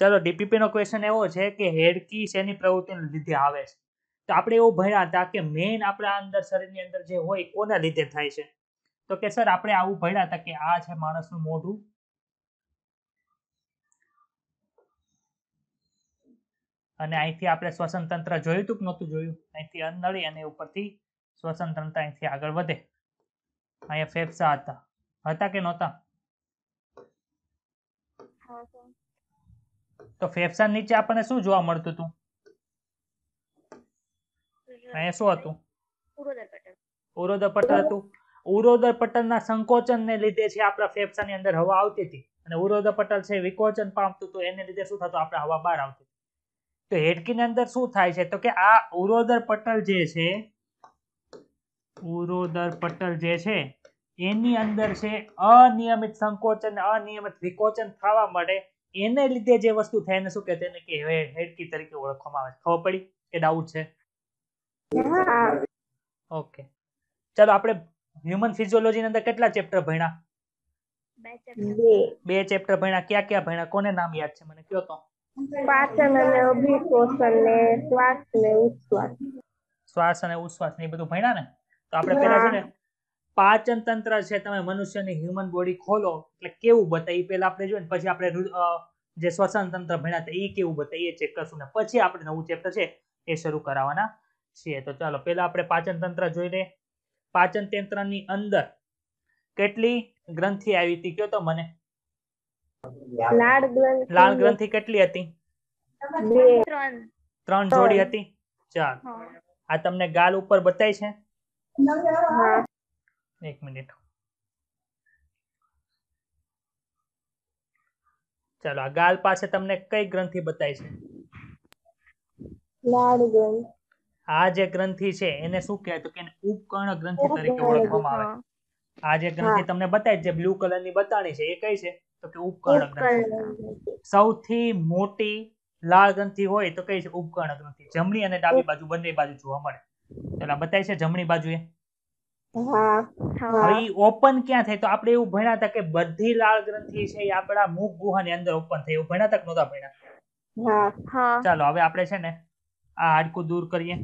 ચાલો ડીપીપીનો ક્વેશ્ચન એવો છે કે હેડકી શેની પ્રવૃત્તિને લીધે આવે છે તો આપણે એવું ભણ્યા હતા કે મેઇન આપણા અંદર શરીરની અંદર જે હોય કોના લીધે થાય છે તો કે સર આપણે આવું ભણ્યા હતા કે આ છે માણસનું મોઢું અને અહીંથી આપણે શ્વસન તંત્ર જોયું હતું કે નહોતું જોયું અહીંથી અંદળી અને ઉપરથી શ્વસન તંત્ર અહીંથી આગળ વધે અહીંયા ફેફસા હતા હતા કે નહોતા તો ફેફસા નીચે આપણને શું જોવા મળતું હતું અહીંયા શું હતું ઉરોદર પટલ હતું ઉરોદર પટલના સંકોચનને લીધે છે આપણા ફેફસાની અંદર હવા આવતી હતી અને ઉરોદર પટલ છે વિકોચન પામતું હતું એને લીધે શું થતું આપણે હવા બહાર આવતી તો ની અંદર શું થાય છે તો કે આ ઉરોદર પટલ જે છે ઉરોદર પટલ જે છે એની અંદર છે અનિયમિત સંકોચન અનિયમિત વિકોચન થવા માટે એને લીધે જે વસ્તુ થાય એને શું કે તેને કે હેડકી તરીકે ઓળખવામાં આવે ખબર પડી કે ડાઉટ છે ઓકે ચાલો આપણે હ્યુમન ફિઝિયોલોજીની અંદર કેટલા ચેપ્ટર ભણ્યા બે ચેપ્ટર ભણ્યા ક્યાં ક્યાં ભણ્યા કોને નામ યાદ છે મને કયો તો પાચન અને અભિકોષણ ને શ્વાસ ને ઉચ્છ્વાસ શ્વાસ અને ઉચ્છ્વાસ ને એ બધું ભણ્યા ને તો આપણે પહેલા છે ને પાચન તંત્ર છે તમે મનુષ્યની હ્યુમન બોડી ખોલો એટલે કેવું બતાવે એ પહેલા આપણે જોઈએ પછી આપણે જે શ્વસન તંત્ર ભણ્યા હતા એ કેવું બતાવે એ ચેક કરશું ને પછી આપણે નવું ચેપ્ટર છે એ શરૂ કરાવવાના છીએ તો ચાલો પહેલા આપણે પાચન તંત્ર જોઈ લે પાચન તંત્રની અંદર કેટલી ગ્રંથિ આવી હતી કયો તો મને લાળ ગ્રંથિ કેટલી હતી ત્રણ જોડી હતી ચાલ આ તમને ગાલ ઉપર બતાય છે એક મિનિટ ચાલો આ ગાલ પાસે તમને કઈ ગ્રંથિ બતાય છે આ જે ગ્રંથિ છે એને શું કહેવાય તો કે ઉપકર્ણ ગ્રંથિ તરીકે ઓળખવામાં આવે આ જે ગ્રંથિ તમને બતાય જે બ્લુ કલર ની બતાણી છે એ કઈ છે તો કે ઉપકર્ણ ગ્રંથિ સૌથી મોટી લાળ ગ્રંથિ હોય તો કઈ છે ઉપકર્ણ ગ્રંથિ જમણી અને ડાબી બાજુ બંને બાજુ જોવા મળે એટલે બતાય છે જમણી બાજુએ હવે ઓપન ક્યાં થાય તો આપણે એવું ભણ્યા હતા કે બધી લાળ ગ્રંથિ છે એ આપણા મુખ ગુહાની અંદર ઓપન થાય એવું ભણ્યા તક કે નહોતા ભણ્યા ચાલો હવે આપણે છે ને આ હાડકું દૂર કરીએ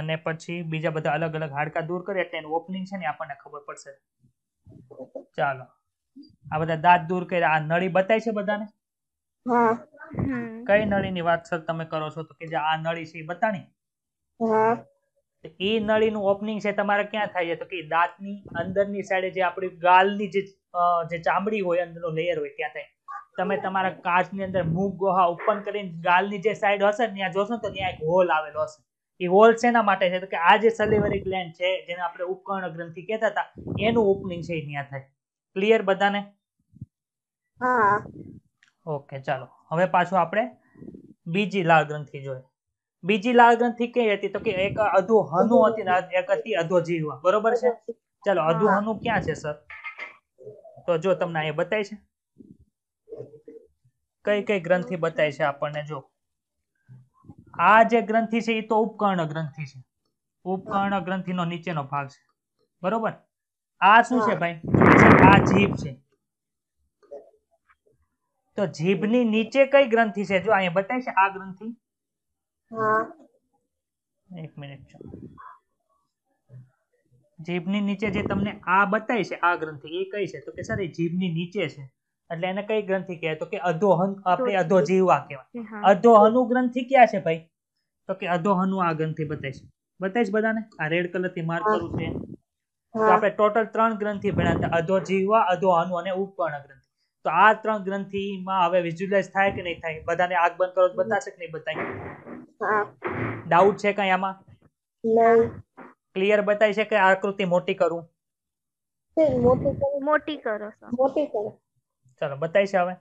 અને પછી બીજા બધા અલગ અલગ હાડકા દૂર કરીએ એટલે એનું ઓપનિંગ છે ને આપણને ખબર પડશે ચાલો આ બધા દાંત દૂર કર્યા આ નળી બતાય છે બધાને કઈ નળીની વાત સર તમે કરો છો તો કે જે આ નળી છે એ બતાણી એ નળીનું ઓપનિંગ છે તમારે ક્યાં થાય છે તો કે દાંતની અંદરની સાઈડે જે આપણી ગાલની જે ચામડી હોય અંદરનો લેયર હોય ત્યાં થાય તમે તમારા કાચની અંદર મૂક ગોહા ઓપન કરીને ગાલની જે સાઈડ હશે ને ત્યાં જોશો તો ત્યાં એક હોલ આવેલો હશે એ હોલ શેના માટે છે તો કે આ જે સલિવરી ગ્લેન્ડ છે જેને આપણે ઉપકર્ણ ગ્રંથિ કહેતા હતા એનું ઓપનિંગ છે ત્યાં થાય ક્લિયર બધાને હા ઓકે ચાલો હવે પાછું આપણે બીજી લાળ ગ્રંથિ જોઈએ બીજી લાલ ગ્રંથિ કઈ હતી તો કે એક અધુ હનુ હતી એક હતી અધો જીવા બરોબર છે ચાલો અધુ હનુ ક્યાં છે સર તો જો તમને અહીંયા બતાય છે કઈ કઈ ગ્રંથિ બતાય છે આપણને જો આ જે ગ્રંથિ છે એ તો ઉપકર્ણ ગ્રંથિ છે ઉપકર્ણ ગ્રંથિનો નીચેનો ભાગ છે બરોબર આ શું છે ભાઈ આ જીભ છે તો જીભની નીચે કઈ ગ્રંથિ છે જો અહીંયા બતાય છે આ ગ્રંથિ એક મિનિટ જીભની નીચે જે તમને આ બતાય છે આ ગ્રંથિ એ કઈ છે તો કે સર એ જીભની નીચે છે એટલે એને કઈ ગ્રંથિ કહેવાય તો કે અધોહન આપણે અધોજીવા કહેવાય અધોહનુ ગ્રંથિ ક્યાં છે ભાઈ તો કે અધોહનુ આ ગ્રંથિ બતાય છે બતાય છે બધાને આ રેડ કલર થી માર્ક કરું છે તો આપણે ટોટલ ત્રણ ગ્રંથિ ભણ્યા હતા અધોજીવા અધોહનુ અને ઉપકર્ણ ગ્રંથિ તો આ ત્રણ ગ્રંથિમાં હવે વિઝ્યુલાઇઝ થાય કે નહીં થાય બધાને આગ બંધ કરો બતાશે કે નહીં બતાય ડાઉટ છે કઈ આમાં ક્લિયર બતાય છે કે આકૃતિ મોટી કરું મોટી કરો મોટી કરો ચલો બતાય છે હવે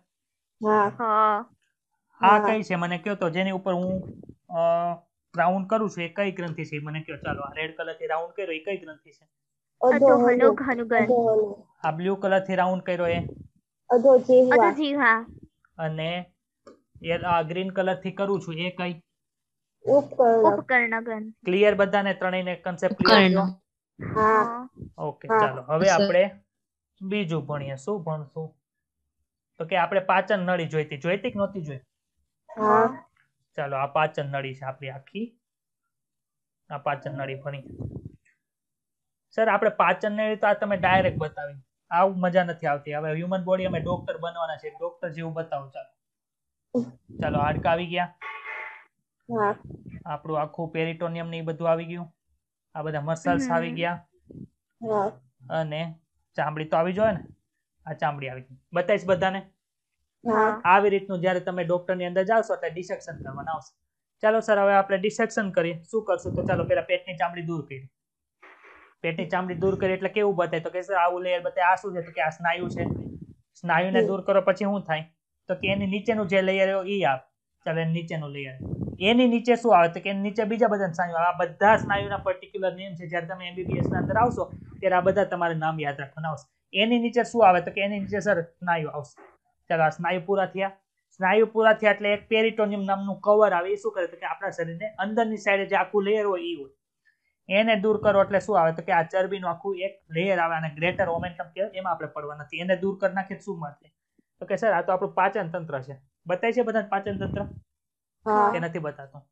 આ કઈ છે મને કયો તો જેની ઉપર હું રાઉન્ડ કરું છું એ કઈ ગ્રંથિ છે મને કયો ચાલો આ રેડ કલર થી રાઉન્ડ કર્યો એ કઈ ગ્રંથિ છે આ બ્લુ કલર થી રાઉન્ડ કર્યો એ અધો જીહવા અધો જીહવા અને એ ગ્રીન કલર થી કરું છું એ કઈ ઉપકર્ણ ઉપકર્ણગન ક્લિયર બધાને ને કન્સેપ્ટ ક્લિયર હા ઓકે ચાલો હવે આપણે બીજું ભણીએ શું ભણશું તો કે આપણે પાચન નળી જોઈતી જોઈતી કે નહોતી જોઈ હા ચાલો આ પાચન નળી છે આપણી આખી આ પાચન નળી ભણી સર આપણે પાચન નળી તો આ તમે ડાયરેક્ટ બતાવી આવું મજા નથી આવતી હવે હ્યુમન બોડી અમે ડોક્ટર બનવાના છે ડોક્ટર જેવું બતાવો ચાલો ચાલો હાડકા આવી ગયા આપણું આખું પેરિટોનિયમ ને એ બધું આવી ગયું આ બધા મસલ્સ આવી ગયા અને ચામડી તો આવી જોઈએ ને આ ચામડી આવી ગઈ બતાવીશ બધાને આવી રીતનું જ્યારે તમે ડોક્ટર ની અંદર જાવશો એટલે ડિસેક્શન કરવાના આવશે ચાલો સર હવે આપણે ડિસેક્શન કરીએ શું કરશું તો ચાલો પેલા પેટની ચામડી દૂર કરીએ પેટની ચામડી દૂર કરી એટલે કેવું બતાય તો કે સર આવું લેયર બતાય આ શું છે તો કે આ સ્નાયુ છે સ્નાયુને દૂર કરો પછી શું થાય તો કે એની નીચેનું જે લેયર એ આપ ચાલે નીચેનું લેયર એની નીચે શું આવે તો કે નીચે બીજા બધા સ્નાયુ આ બધા સ્નાયુના પર્ટિક્યુલર નેમ છે જ્યારે તમે એમબીબીએસ ના અંદર આવશો ત્યારે આ બધા તમારે નામ યાદ રાખવાના આવશે એની નીચે શું આવે તો કે એની નીચે સર સ્નાયુ આવશે ચાલો આ સ્નાયુ પૂરા થયા સ્નાયુ પૂરા થયા એટલે એક પેરિટોનિયમ નામનું કવર આવે એ શું કરે તો કે આપણા શરીરને અંદરની સાઈડે જે આખું લેયર હોય એ હોય એને દૂર કરો એટલે શું આવે તો કે આ ચરબીનું આખું એક લેયર આવે અને ગ્રેટર ઓમેન્ટમ કે એમાં આપણે પડવા નથી એને દૂર કરી નાખીએ શું મળશે તો કે સર આ તો આપણું પાચન તંત્ર છે બતાય છે બધા પાચન તંત્ર કે નથી બતાતો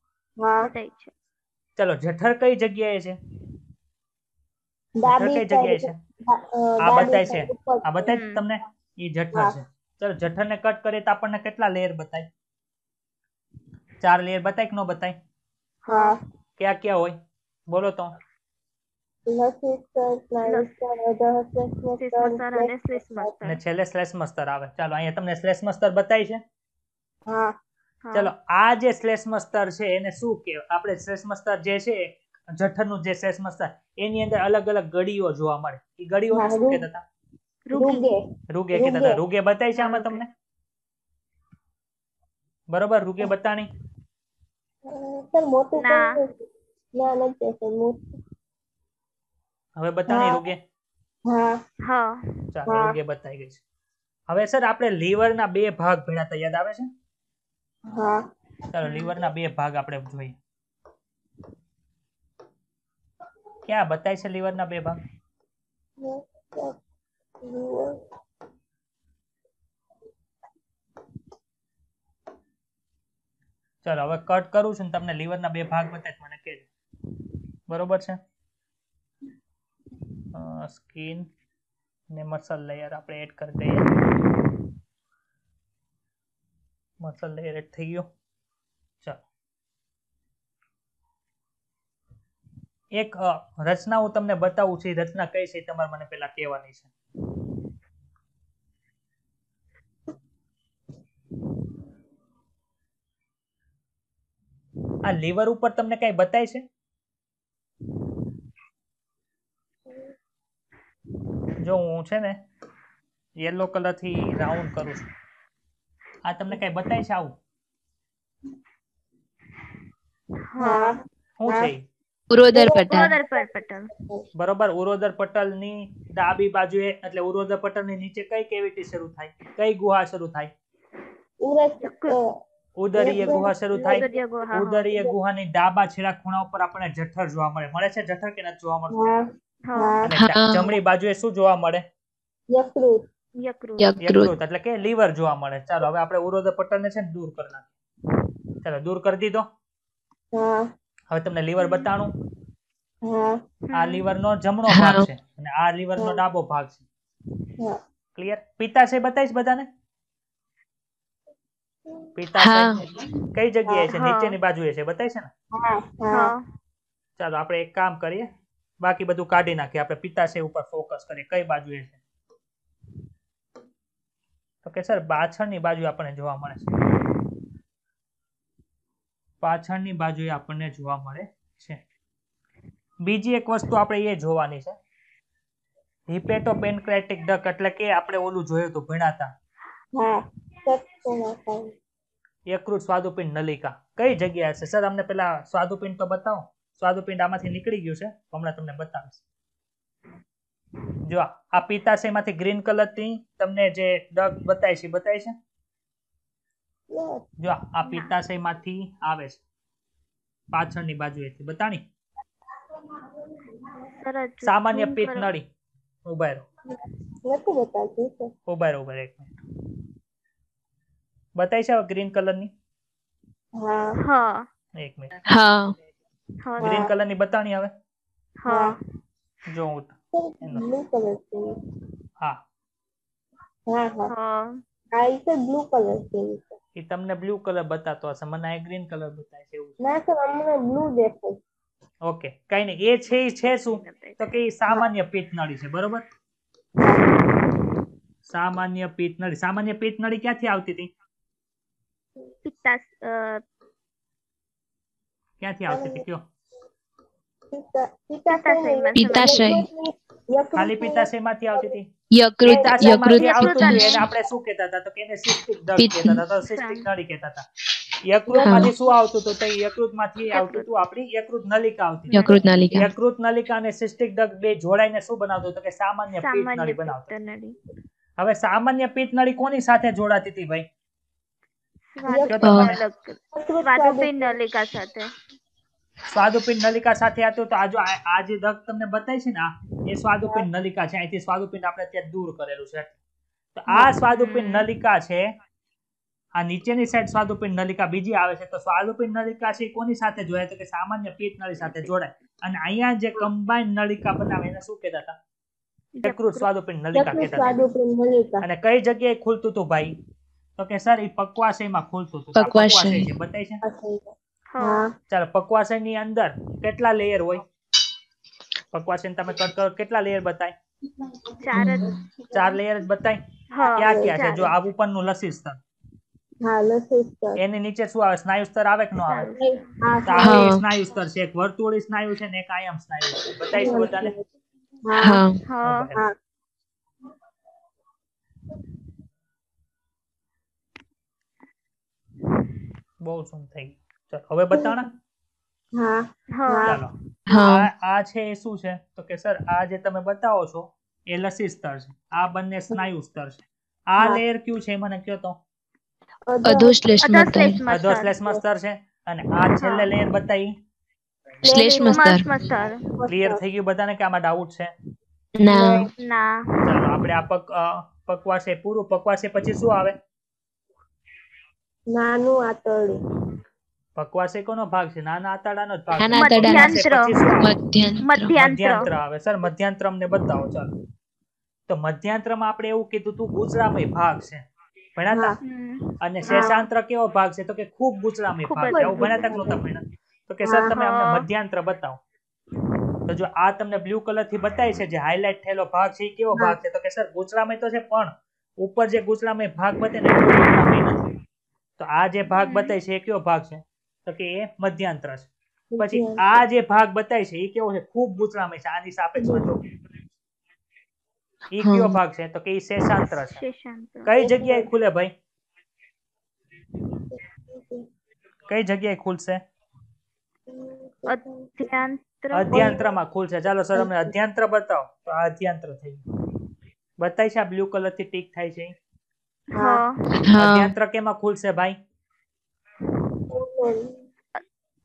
ચલો જઠર કઈ જગ્યાએ છે જઠર કઈ જગ્યાએ છે આ બતાય છે આ બતાય તમને એ જઠર છે ચલો ને કટ કરીએ તો આપણને કેટલા લેયર બતાય ચાર લેયર બતાય કે નો બતાય કયા કયા હોય બોલો તો છેલ્લે સ્લેશ મસ્તર આવે ચાલો અહીંયા તમને સ્લેશ મસ્તર બતાવી છે ચલો આ જે સ્લેશ મસ્તર છે એને શું કહેવાય આપણે શ્લેષ મસ્તર જે છે જઠરનું જે શ્લેષ મસ્તર એની અંદર અલગ અલગ ગળીઓ જોવા મળે એ ગળીઓ શું કહેતા હતા રૂગે કહેતા હતા રૂગે બતાવી છે આમાં તમને બરોબર રૂગે બતાણી સર મોટું ના નથી જશે હવે બતાવી રોગે હા હા ચાલો રોગે બતાવી ગઈ છે હવે સર આપણે લીવર ના બે ભાગ ભણ્યા યાદ આવે છે હા ચાલો લીવરના બે ભાગ આપણે જોઈએ ક્યાં બતાય છે ના બે ભાગ ચાલો હવે કટ કરું છું ને તમને ના બે ભાગ બતાય મને કે બરોબર છે સ્કીન ને મસલ લેયર આપણે એડ કરી દઈએ મસલ લેયર એડ થઈ ગયો ચાલો એક રચના હું તમને બતાવું છું એ રચના કઈ છે તમારે મને પેલા કહેવાની છે આ લીવર ઉપર તમને કઈ બતાય છે જો હું છે ને યલો થી રાઉન્ડ કરું છું આ તમને કઈ બતાય છે આવું શું છે બરોબર ઉરોદર પટલ ની ડાબી બાજુ એટલે ઉરોદર પટલ ની નીચે કઈ કેવિટી શરૂ થાય કઈ ગુહા શરૂ થાય ઉદરીય ગુહા શરૂ થાય ઉદરીય ગુહા ની ડાબા છેડા ખૂણા ઉપર આપણને જઠર જોવા મળે મળે છે જઠર કે નથી જોવા મળતું જમણી બાજુએ શું જોવા મળે યકૃત એટલે કે લીવર જોવા મળે ચાલો હવે આપણે ઉરોદર પટલને છે ને દૂર કરી નાખીએ ચાલો દૂર કરી દીધો હવે તમને લીવર બતાણું આ લીવર નો જમણો ભાગ છે અને આ લીવર નો ડાબો ભાગ છે ક્લિયર પિતા છે બતાવીશ બધાને પિતા કઈ જગ્યાએ છે નીચેની બાજુએ છે બતાવીશ ને ચાલો આપણે એક કામ કરીએ બાકી બધું કાઢી નાખીએ આપણે પિત્તાશય ઉપર ફોકસ કરીએ કઈ બાજુએ છે તો કે સર પાછળની બાજુ આપણને જોવા મળે છે પાછળની બાજુ આપણને જોવા મળે છે બીજી એક વસ્તુ આપણે એ જોવાની છે હિપેટો પેનક્રેટિક ડક એટલે કે આપણે ઓલું જોયું હતું ભણાતા યકૃત સ્વાદુપિંડ નલિકા કઈ જગ્યા છે સર અમને પેલા સ્વાદુપિંડ તો બતાવો સ્વાદુપિંડ આમાંથી નીકળી ગયું છે હમણાં તમને બતાવીશ જો આ પિત્તાશયમાંથી ગ્રીન કલરથી તમને જે ડગ બતાય છે બતાય છે જો આ પિત્તાશયમાંથી આવે છે પાછળની બાજુએથી બતાણી સામાન્ય પિત્ત નળી ઉભા રહો નથી બતાવતી ઉભા રહો એક મિનિટ બતાય છે ગ્રીન કલર ની હા એક મિનિટ હા ગ્રીન કલરની બતાણી આવે હા જો હું હા હા તમને બ્લુ કલર બતાતો હશે મને આ ગ્રીન કલર બતાય છે એવું ના સર અમને બ્લુ દેખાય ઓકે કઈ નહીં એ છે એ છે શું તો કે સામાન્ય પિત્તનળી છે બરોબર સામાન્ય પિત્તનળી સામાન્ય પિત્તનળી ક્યાંથી આવતી હતી પિત્તાસ ક્યાંથી આવશે તે કયો યકૃત નલિકા અને સિસ્ટિક ડગ બે જોડાઈને શું બનાવતું તો કે સામાન્ય પિત્ત નળી બનાવતું હવે સામાન્ય પિત્ત નળી કોની સાથે જોડાતી હતી ભાઈ નલિકા સાથે સ્વાદુપિંડ નલિકા સાથે આતો તો આજો આ જે દગ તમને બતાવી છે ને એ સ્વાદુપિંડ નલિકા છે અહીંથી સ્વાદુપિંડ આપણે અત્યારે દૂર કરેલું છે તો આ સ્વાદુપિંડ નલિકા છે આ નીચેની સાઈડ સ્વાદુપિંડ નલિકા બીજી આવે છે તો સ્વાદુપિંડ નલિકા છે કોની સાથે જોડાય તો કે સામાન્ય પેટ નળી સાથે જોડાય અને અહીંયા જે કમ્બાઈન નલિકા બનાવે એને શું કહેતા હતા યકૃત સ્વાદુપિંડ નલિકા કહેતા અને કઈ જગ્યાએ ખુલતું હતું ભાઈ તો કે સર એ પકવાશયમાં ખુલતું હતું પકવાશય બતાય છે ચાલો પકવાસન ની અંદર કેટલા લેયર હોય પકવાસન તમે કરો કેટલા લેયર બતાય ચાર ચાર લેયર જ બતાય ક્યાં ક્યાં છે જો આ નું લસી સ્તર એની નીચે શું આવે સ્નાયુ સ્તર આવે કે ન આવે સ્નાયુ સ્તર છે એક વર્તુળી સ્નાયુ છે ને એક આયામ સ્નાયુ છે બતાવીશ બધાને બહુ શું થઈ હવે બતાણા આ છે એ શું છે તો કે સર આ જે તમે બતાવો છો એ લસી સ્તર છે આ બંને સ્નાયુ સ્તર છે આ લેયર કયું છે મને કયો તો અધોશ્લેષ્મ સ્તર છે અને આ છેલ્લે લેયર બતાવી શ્લેષ્મ સ્તર ક્લિયર થઈ ગયું બધાને કે આમાં ડાઉટ છે ના ના ચાલો આપણે આ પક પકવાશે પૂરું પકવાશે પછી શું આવે નાનું આતરડું પકવાસ એ ભાગ છે નાના આતાડાનો જ ભાગ નાના આવે સર મધ્યાંત્ર અમને બતાવો ચાલો તો મધ્યાંત્રમાં આપણે એવું કીધું તું ગુજરામય ભાગ છે ભણાતા અને શેષાંત્ર કેવો ભાગ છે તો કે ખૂબ ગુજરામય ભાગ છે એવું ભણાતા કે નહોતા તો કે સર તમે અમને મધ્યાંત્ર બતાવો તો જો આ તમને બ્લુ કલર થી બતાય છે જે હાઇલાઇટ થયેલો ભાગ છે એ કેવો ભાગ છે તો કે સર ગુજરામાં તો છે પણ ઉપર જે ગુજરામાં ભાગ બતે ને તો આ જે ભાગ બતાય છે એ કયો ભાગ છે તો કે એ મધ્યાંતર છે પછી આ જે ભાગ બતાય છે એ કેવો છે ખૂબ ગૂંચળામય છે આની સાપેક્ષમાં જો એ કયો ભાગ છે તો કે એ શેષાંતર છે કઈ જગ્યાએ ખુલે ભાઈ કઈ જગ્યાએ ખુલશે અધ્યાંત્રમાં ખુલશે ચાલો સર અમને અધ્યાંત્ર બતાવો તો આ અધ્યાંત્ર થઈ બતાય છે આ બ્લુ કલર થી ટીક થાય છે અધ્યાંત્ર કેમાં ખુલશે ભાઈ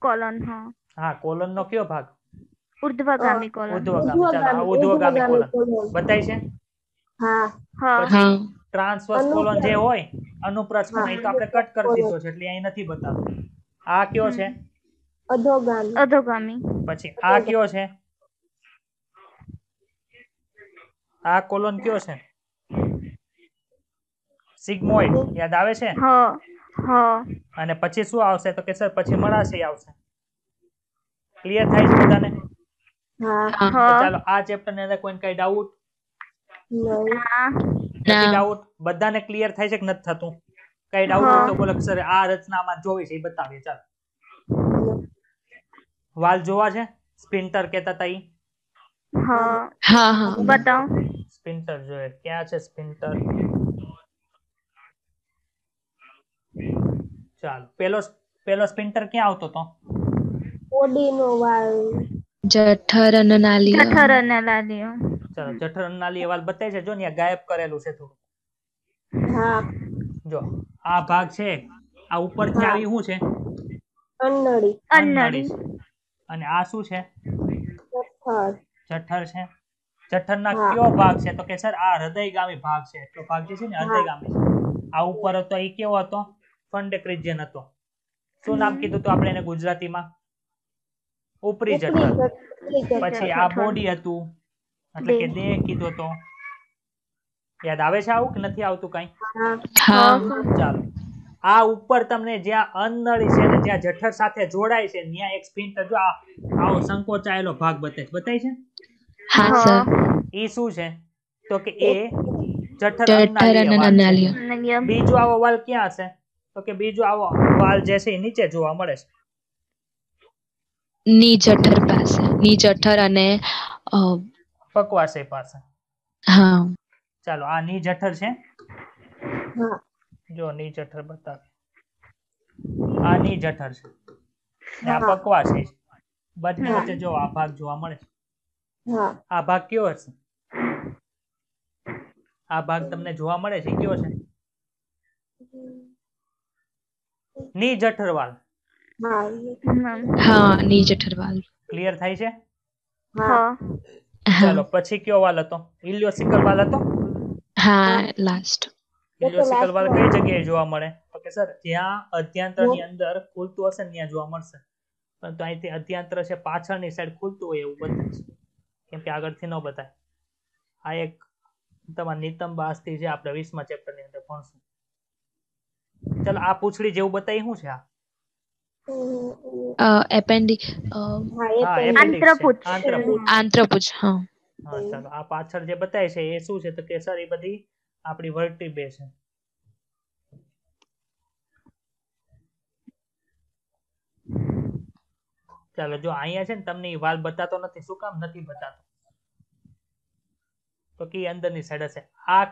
કોલન હા હા કોલન નો કયો ભાગ ઉર્ધ્વગામી કોલન ઉર્ધ્વગામી ઉર્ધ્વગામી કોલન બતાય છે હા હા ટ્રાન્સવર્સ કોલન જે હોય અનુપ્રસ્થ એ તો આપણે કટ કરી દીધો છે એટલે અહીં નથી બતાવતો આ કયો છે અધોગામી અધોગામી પછી આ કયો છે આ કોલન કયો છે સિગ્મોઇડ યાદ આવે છે હા અને પછી શું આવશે તો કે સર પછી મળાશે આવશે ક્લિયર થાય છે બધાને ચાલો આ ચેપ્ટર ની અંદર કોઈ કઈ ડાઉટ નથી ડાઉટ બધાને ક્લિયર થાય છે કે નથી થતું કઈ ડાઉટ હોય તો બોલો સર આ રચનામાં જોવી છે એ બતાવીએ ચાલો વાલ જોવા છે સ્પિન્ટર કેતા હતા હા હા બતાવ સ્પિન્ટર જોઈએ ક્યાં છે સ્પિન્ટર ચાલો પેલો પેલો સ્પિન્ટર ક્યાં આવતો તો ઓડીનો વાલ જઠર અને જઠર અને નાલીઓ જઠર અને વાલ બતાવી છે જો ને ગાયબ કરેલું છે થોડું હા જો આ ભાગ છે આ ઉપર ચાવી શું છે અન્નડી અન્નડી અને આ શું છે જઠર જઠર છે જઠરના કયો ભાગ છે તો કે સર આ હૃદયગામી ભાગ છે એટલો ભાગ જે છે ને હૃદયગામી આ ઉપર હતો એ કેવો હતો ફંડેક રિજિયન હતો શું નામ કીધું તો આપણે એને ગુજરાતીમાં ઉપરી જઠર પછી આ બોડી હતું એટલે કે દેહ કીધો તો યાદ આવે છે આવું કે નથી આવતું કઈ ચાલો આ ઉપર તમને જ્યાં અન્નળી છે ને જ્યાં જઠર સાથે જોડાય છે ત્યાં એક સ્પિન જો આ આવો સંકોચાયેલો ભાગ બતે બતાય છે હા સર એ શું છે તો કે એ જઠર અન્નાલિય બીજો આવો વાલ ક્યાં હશે તો કે બીજો આવો વાલ જે છે નીચે જોવા મળે છે નીચ અઠર પાસે નીચ અઠર અને પકવાસે પાસે હા ચાલો આ નીચ અઠર છે જો નીચ અઠર બતાવે આ નીચ અઠર છે આ પકવાસ છે બંને વચ્ચે જો આ ભાગ જોવા મળે છે આ ભાગ કેવો હશે આ ભાગ તમને જોવા મળે છે કયો છે ની જઠરવાલ હા ની જઠરવાલ ક્લિયર થાય છે હા ચાલો પછી કયો વાલ હતો ઇલિયોસિકલ વાલ હતો હા લાસ્ટ ઇલિયોસિકલ વાલ કઈ જગ્યાએ જોવા મળે તો સર જ્યાં અધ્યાંતરની અંદર ખુલતું હશે ત્યાં જોવા મળશે પરંતુ અહીંથી અધ્યાંતર છે પાછળની સાઈડ ખુલતું હોય એવું બધું કેમ કે આગળથી ન બતાય આ એક તમારા નિતંબ બાસ્તી જે આપણે વીસમા ની અંદર ભણશું ચાલો આ પૂછડી જેવું બતાવી શું છે આ ચાલો બતાય છે એ શું છે તો કે એ બધી આપણી વર્ટિબ્રે ચાલો જો અહીંયા છે ને તમને વાલ બતાતો નથી શું કામ નથી બતાતો તો કે અંદરની સાઈડ હશે આ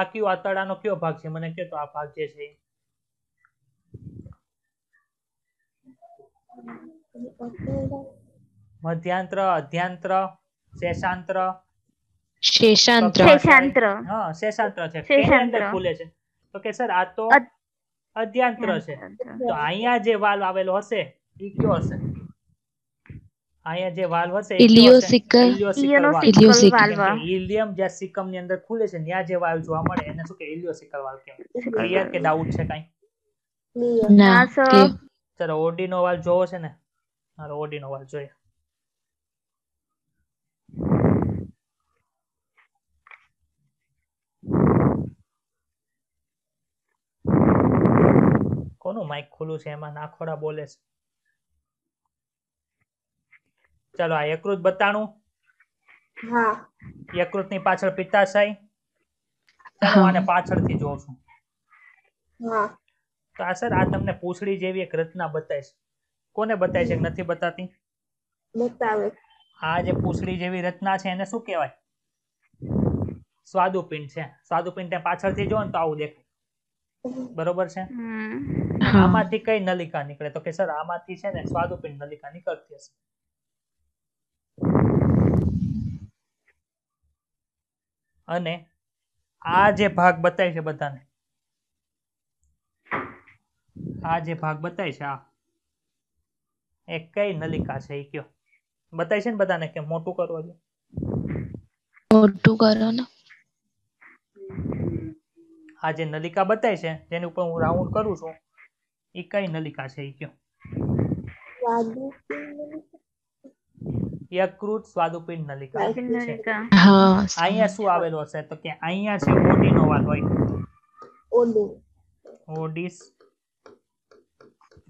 આ કયો આ નો કયો ભાગ છે મને કેતો આ ભાગ જે છે મધ્યાંત્ર અધ્યાંત્ર શેષાંત્ર શેષાંત્ર શેષાંત્ર હા શેષાંત્ર છે શેષાંત્ર અંદર છે તો કે સર આ તો અધ્યાંત્ર છે તો અહીંયા જે વાલ્વ આવેલો હશે એ કયો હશે અહીંયા જે વાલ્વ હશે ઇલિયમ જે સિકમ ની અંદર ખુલે છે ત્યાં જે વાલ્વ જોવા મળે એને શું કે ઇલિયોસિકલ વાલ્વ કહેવાય ક્લિયર કે ડાઉટ છે કાઈ ના સર ચાલો ઓડી નો વાલ જોવો છે ને ચાલો ઓડી નો વાલ જોઈએ કોનું માઇક ખુલ્લું છે એમાં નાખોડા બોલે છે ચાલો આ યકૃત બતાણું હા યકૃત ની પાછળ પિત્તાશય ચાલો આને પાછળથી જોઉં છું હા તો આ સર આ તમને પૂછડી જેવી એક રચના બતાવી છે કોને બતાવી છે નથી બતાતી બતાવે આ જે પૂછડી જેવી રચના છે એને શું કહેવાય સ્વાદુપિંડ છે સ્વાદુપિંડ પાછળથી જો તો આવું દેખાય બરોબર છે આમાંથી કઈ નલિકા નીકળે તો કે સર આમાંથી છે ને સ્વાદુપિંડ નલિકા નીકળતી હશે અને આ જે ભાગ બતાવી છે બધાને આ જે ભાગ બતાય છે આ એ કઈ નલિકા છે એ કયો બતાય છે ને બધાને કે મોટું કરો છો મોટું કરો ને આ જે નલિકા બતાય છે જેની ઉપર હું રાઉન્ડ કરું છું એ કઈ નલિકા છે એ કયો યકૃત સ્વાદુપિંડ નલિકા અહીંયા શું આવેલો હશે તો કે અહીંયા છે ઓડી નો વાલ હોય ઓડી ઓડિસ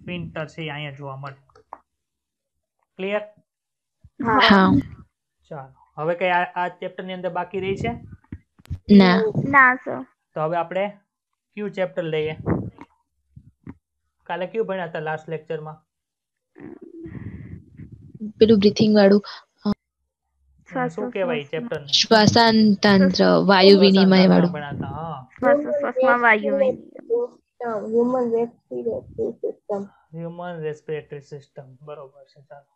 પ્રિન્ટર છે અહીંયા જોવા મળે ક્લિયર ચાલો હવે કઈ આ ચેપ્ટર ની અંદર બાકી રહી છે ના ના સર તો હવે આપણે કયું ચેપ્ટર લઈએ કાલે કયું ભણ્યા હતા લાસ્ટ લેક્ચરમાં પેલું બ્રીથિંગ વાળું શું કહેવાય ચેપ્ટર શ્વાસાન વાયુ વિનિમય વાળું હા શ્વાસમાં વાયુ વિનિમય human respiratory system human respiratory system બરોબર છે ચાલો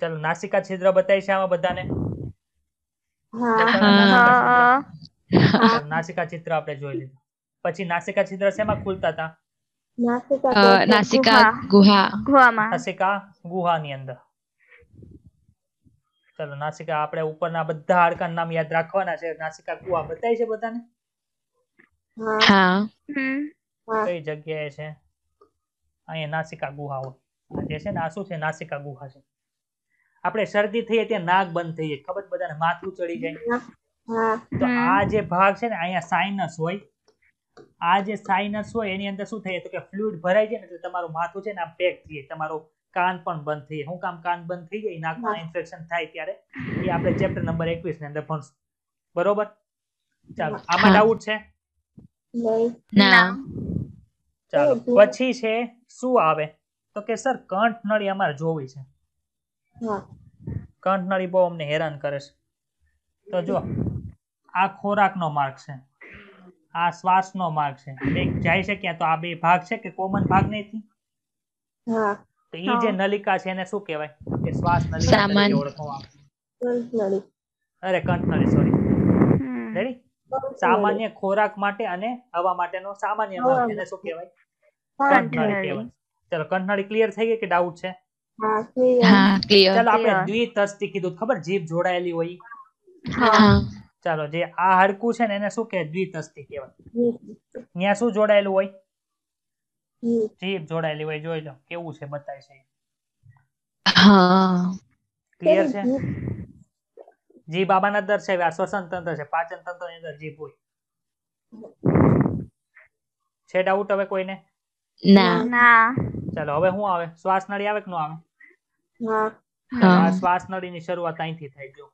ચાલો નાસિકા છિદ્ર બતાવી છે આમાં બધાને નાસિકા છિદ્ર આપણે જોઈ લીધું પછી નાસિકા છિદ્ર શેમાં ખુલતા હતા નાસિકા ગુહા ગુહામાં નાસિકા ગુહાની અંદર ચલો નાસિકા આપણે ઉપરના બધા હાડકાના નામ યાદ રાખવાના છે નાસિકા ગુહા બતાય છે બધાને કઈ જગ્યાએ છે અહીંયા નાસિકા ગુહા જે છે ને આ શું છે નાસિકા ગુહા છે આપણે શરદી થઈએ ત્યાં નાક બંધ થઈ ખબર બધાને માથું ચડી જાય તો આ જે ભાગ છે ને અહીંયા સાઇનસ હોય આ જે સાઇનસ હોય એની અંદર શું થાય તો કે ફ્લુઇડ ભરાઈ જાય ને એટલે તમારું માથું છે ને આ પેક થઈ જાય તમારો કાન પણ બંધ થઈ જાય હું કામ કાન બંધ થઈ જાય નાકમાં ઇન્ફેક્શન થાય ત્યારે એ આપણે ચેપ્ટર નંબર 21 ની અંદર ભણશું બરોબર ચાલો આમાં ડાઉટ છે ના ચાલો પછી છે શું આવે તો કે સર કંઠ નળી અમારે જોવી છે કંઠ નળી બહુ અમને હેરાન કરે છે તો જો આ ખોરાકનો માર્ગ છે આ શ્વાસનો માર્ગ છે બે જાય છે ક્યાં તો આ બે ભાગ છે કે કોમન ભાગ નથી તો ઈ જે નલિકા છે એને શું કહેવાય કે શ્વાસ નલિકા તરીકે ઓળખવામાં આવે અરે કંઠ નળી સોરી રેડી સામાન્ય ખોરાક માટે અને હવા માટેનો સામાન્ય માપ એને શું કહેવાય કંઠનાળી કહેવાય ચલો કંઠનાળી ક્લિયર થઈ ગઈ કે ડાઉટ છે ચાલો આપણે દ્વિતસ્તી કીધું ખબર જીભ જોડાયેલી હોય ચાલો જે આ હાડકું છે ને એને શું કહે દ્વિતસ્તી કહેવાય ત્યાં શું જોડાયેલું હોય જીભ જોડાયેલી હોય જોઈ લો કેવું છે બતાય છે ક્લિયર છે જીભ આબાના દર્શાવ્યા શ્વસન તંત્ર છે પાચન તંત્રની અંદર જીભ હોય છે ડાઉટ હવે કોઈને ના ના ચલો હવે શું આવે શ્વાસ નળી આવે કે ન આવે શ્વાસ નળી ની શરૂઆત અહીંથી થાય જો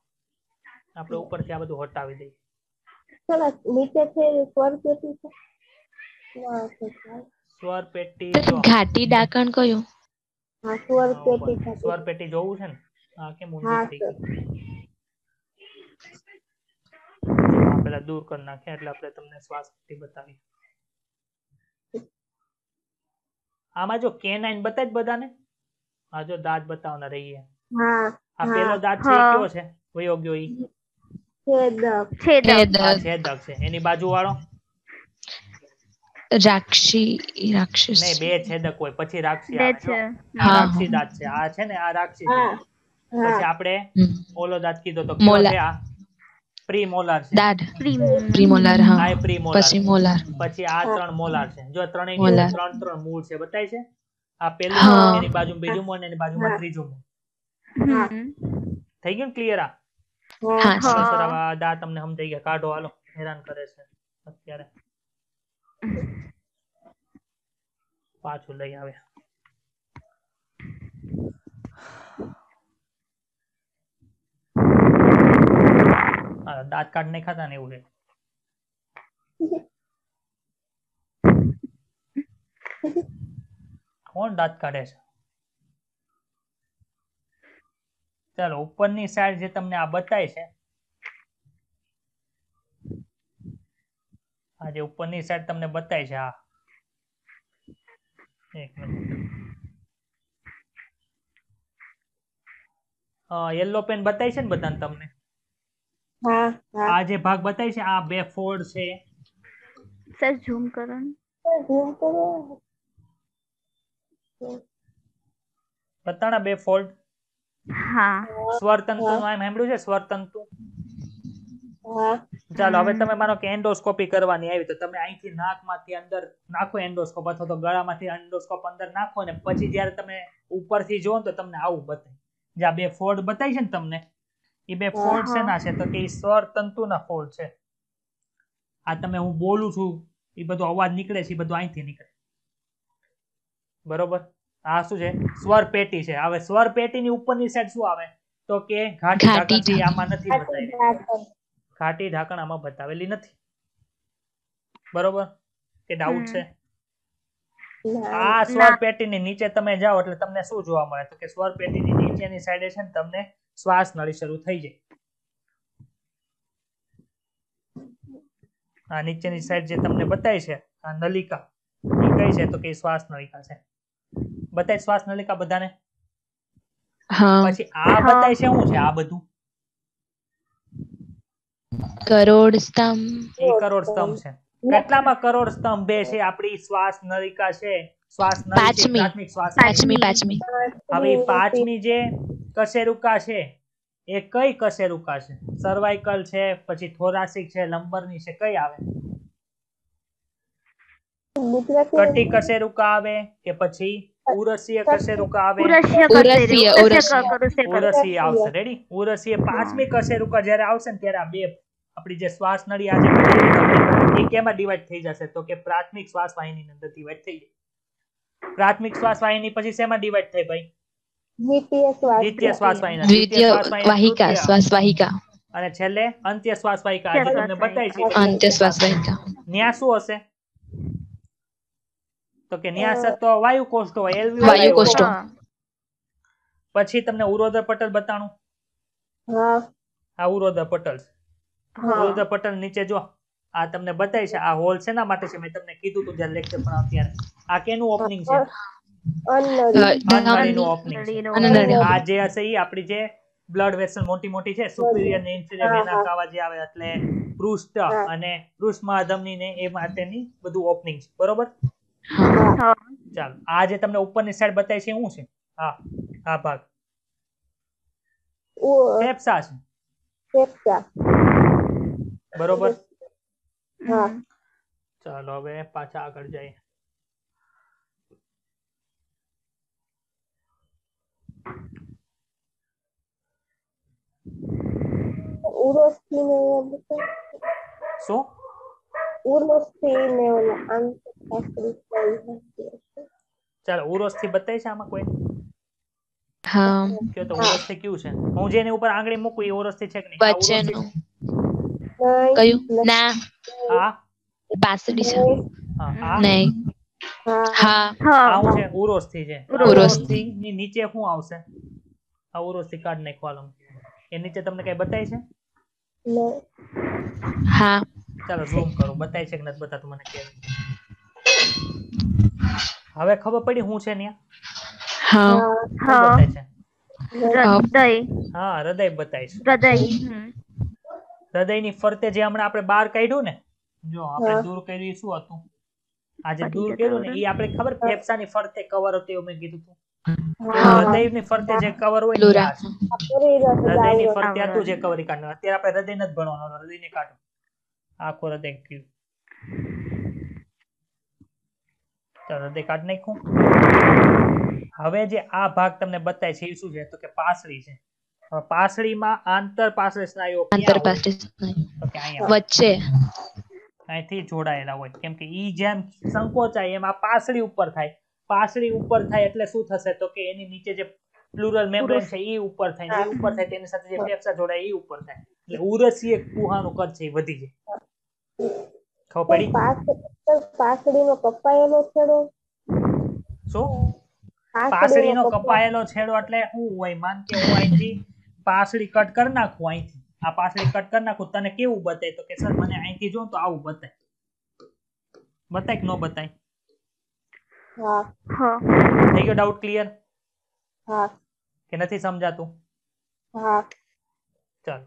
આપણે ઉપરથી આ બધું હટાવી દઈએ નીચે છે સ્વર પેટી જોવું છે ને હા કેમ ઊંધી થઈ પેલા દૂર કરી નાખ્યા એટલે આપણે તમને શ્વાસ પટ્ટી બતાવી આમાં જો કેનાઇન બતાય બધાને આ જો દાંત બતાવના રહીએ આ પેલો દાંત છે કેવો છે વયો ઈ છેદક છે એની બાજુ વાળો રાક્ષી રાક્ષસ નહીં બે છેદક હોય પછી રાક્ષી રાક્ષી દાંત છે આ છે ને આ રાક્ષી પછી આપણે ઓલો દાંત કીધો તો આ પ્રીમોલાર છે દાઢ પ્રીમોલાર હા આ પ્રીમોલાર પછી મોલાર પછી આ ત્રણ મોલાર છે જો ત્રણેય ત્રણ ત્રણ મૂળ છે બતાય છે આ પહેલું એની બાજુમાં બીજું મૂળ એની બાજુમાં ત્રીજું મૂળ થઈ ગયું ક્લિયર આ હા સર આ દા તમને સમજાઈ ગયા કાઢો હાલો હેરાન કરે છે અત્યારે પાછું લઈ આવ્યા દાંત કાઢ નાખ્યા ખાતા ને એવું છે કોણ દાંત કાઢે છે ચાલો ઉપરની સાઈડ જે તમને આ બતાય છે આ જે ઉપરની સાઈડ તમને બતાય છે આ એક મિનિટ પેન બતાય છે ને બધાને તમને આ જે ભાગ બતાવી છે આ બે ફોર્ડ છે સર ઝૂમ કરો ઝૂમ કરો બતાણા બે ફોલ્ડ હા સ્વરતંતુ એમ સાંભળ્યું છે સ્વરતંતુ ચાલો હવે તમે માનો કે એન્ડોસ્કોપી કરવાની આવી તો તમે અહીંથી નાકમાંથી અંદર નાખો એન્ડોસ્કોપ અથવા તો ગળામાંથી એન્ડોસ્કોપ અંદર નાખો ને પછી જ્યારે તમે ઉપરથી જુઓ તો તમને આવું બતાય જે આ બે ફોલ્ડ બતાય છે ને તમને એ બે ફોલ્ડ શેના છે તો કે એ સ્વર તંતુના ફોલ્ડ છે આ તમે હું બોલું છું એ બધો અવાજ નીકળે છે એ બધું અહીંથી નીકળે બરોબર આ શું છે સ્વર પેટી છે હવે સ્વર પેટી ની ઉપરની સાઈડ શું આવે તો કે ઘાટી ઢાંકણ આમાં નથી બતાવેલી ઘાટી ઢાંકણ આમાં બતાવેલી નથી બરોબર કે ડાઉટ છે આ સ્વર પેટીની નીચે તમે જાઓ એટલે તમને શું જોવા મળે તો કે સ્વર પેટીની નીચેની સાઈડે છે ને તમને શ્વાસ નળી શરૂ થઈ જાય આ નીચેની સાઈડ જે તમને બતાવી છે આ નલિકા એ કઈ છે તો કે શ્વાસ નલિકા છે બતાય શ્વાસ નલિકા બધાને પછી આ બતાય છે શું છે આ બધું કરોડ સ્તંભ એ કરોડ સ્તંભ છે કેટલામાં કરોડ સ્તંભ બે છે આપણી શ્વાસ નલિકા છે શ્વાસ પ્રાથમિક શ્વાસ પાંચમી પાંચમી હવે પાંચમી જે કશેરુકા છે એ કઈ કશેરુકા છે સર્વાઇકલ છે પછી થોરાસિક છે લંબરની છે કઈ આવે કટી કશેરુકા આવે કે પછી ઉરસીય કશેરુકા આવે ઉરસીય ઉરસીય આવશે રેડી ઉરસીય પાંચમી કશેરુકા જ્યારે આવશે ને ત્યારે આ બે આપણી જે શ્વાસ નળી આજે એ કેમાં ડિવાઈડ થઈ જશે તો કે પ્રાથમિક શ્વાસ વાહિનીની અંદર ડિવાઈડ થઈ જાય પ્રાથમિક શ્વાસ વાહિની પછી શેમાં ડિવાઈડ થાય ભાઈ દ્વિતીય શ્વાસ વાહિની દ્વિતીય વાહિકા શ્વાસ વાહિકા અને છેલ્લે અંત્ય શ્વાસ વાહિકા આજે તમને બતાવી છે અંત્ય શ્વાસ વાહિકા ન્યા શું હશે તો કે ન્યાસ તો વાયુ કોષ્ટો હોય એલવી વાયુ કોષ્ટો પછી તમને ઉરોદર પટલ બતાણું હા આ ઉરોદર પટલ હોલ ધ નીચે જો આ તમને બતાય છે આ હોલ શેના માટે છે મેં તમને કીધું હતું જ્યારે લેક્ચર પણ અત્યારે આ કેનું ઓપનિંગ છે અનનળીનું ઓપનિંગ આ જે હશે એ આપણી જે બ્લડ વેસલ મોટી મોટી છે સુપિરિયર ને ઇન્ફિરિયર વેના કાવા જે આવે એટલે પૃષ્ઠ અને પૃષ્ઠ માધમની ને એ માટેની બધું ઓપનિંગ છે બરોબર ચાલો આ જે તમને ઉપરની સાઈડ બતાય છે શું છે હા આ ભાગ ફેફસા છે ફેફસા બરોબર ચાલો હવે પાછા આગળ જઈએ શું ઉરોસ્થી ને ઓલા બતાય છે આમાં કોઈ હા કયો તો ઉરોસ્થી કેવું છે હું જેની ઉપર આંગળી મૂકું એ થી છે કે નહીં બચ્ચેનું કયું ના હા પાસડી છે નહીં હા આવું છે ઉરોસ્થિ છે ઉરોસ્થિ ની નીચે શું આવશે આ ઉરોસ્થિ કાર્ડ ને કોલમ એ નીચે તમને કઈ બતાય છે હા ચાલો ઝૂમ કરો બતાય છે કે નથી બતાતું મને કે હવે ખબર પડી શું છે ને હા હા બતાય છે હૃદય હા હૃદય બતાય છે હૃદય હૃદયની ફરતે જે હમણાં આપણે બહાર કાઢ્યું ને જો આપણે દૂર કર્યું શું હતું આજે દૂર કર્યું ને એ આપણે ખબર ફેફસાની ફરતે કવર હતું એવું મેં કીધું હતું હૃદયની ફરતે જે કવર હોય હૃદયની ફરતે હતું જે કવર કાઢવાનું અત્યારે આપણે હૃદય નથી ભણવાનું હૃદયને કાઢો આખો હૃદય કયું તો હૃદય કાઢ નાખું હવે જે આ ભાગ તમને બતાય છે એ શું છે તો કે પાસળી છે પાસળીમાં આંતરપાસળી સ્નાયુઓ આંતરપાસળી સ્નાયુ વચ્ચે અહીંથી જોડાયેલા હોય કેમ કે ઈ જેમ સંકોચાય એમ આ પાસળી ઉપર થાય પાસળી ઉપર થાય એટલે શું થશે તો કે એની નીચે જે પ્લુરલ મેમ્બ્રેન છે એ ઉપર થાય એ ઉપર થાય તેની સાથે જે ફેફસા જોડાય એ ઉપર થાય એટલે ઉરસી એક કુહાનું કદ છે એ વધી જાય ખબર પડી પાસળીનો કપાયેલો છેડો શું પાસળીનો કપાયેલો છેડો એટલે શું હોય માન કે હું અહીંથી પાસળી કટ કરી નાખું અહીંથી આ પાસળી કટ કરી નાખું તને કેવું બતાય તો કે સર મને અહીંથી જો તો આવું બતાય બતાય કે ન બતાય હા હા થઈ ગયો ડાઉટ ક્લિયર હા કે નથી સમજાતું હા ચાલો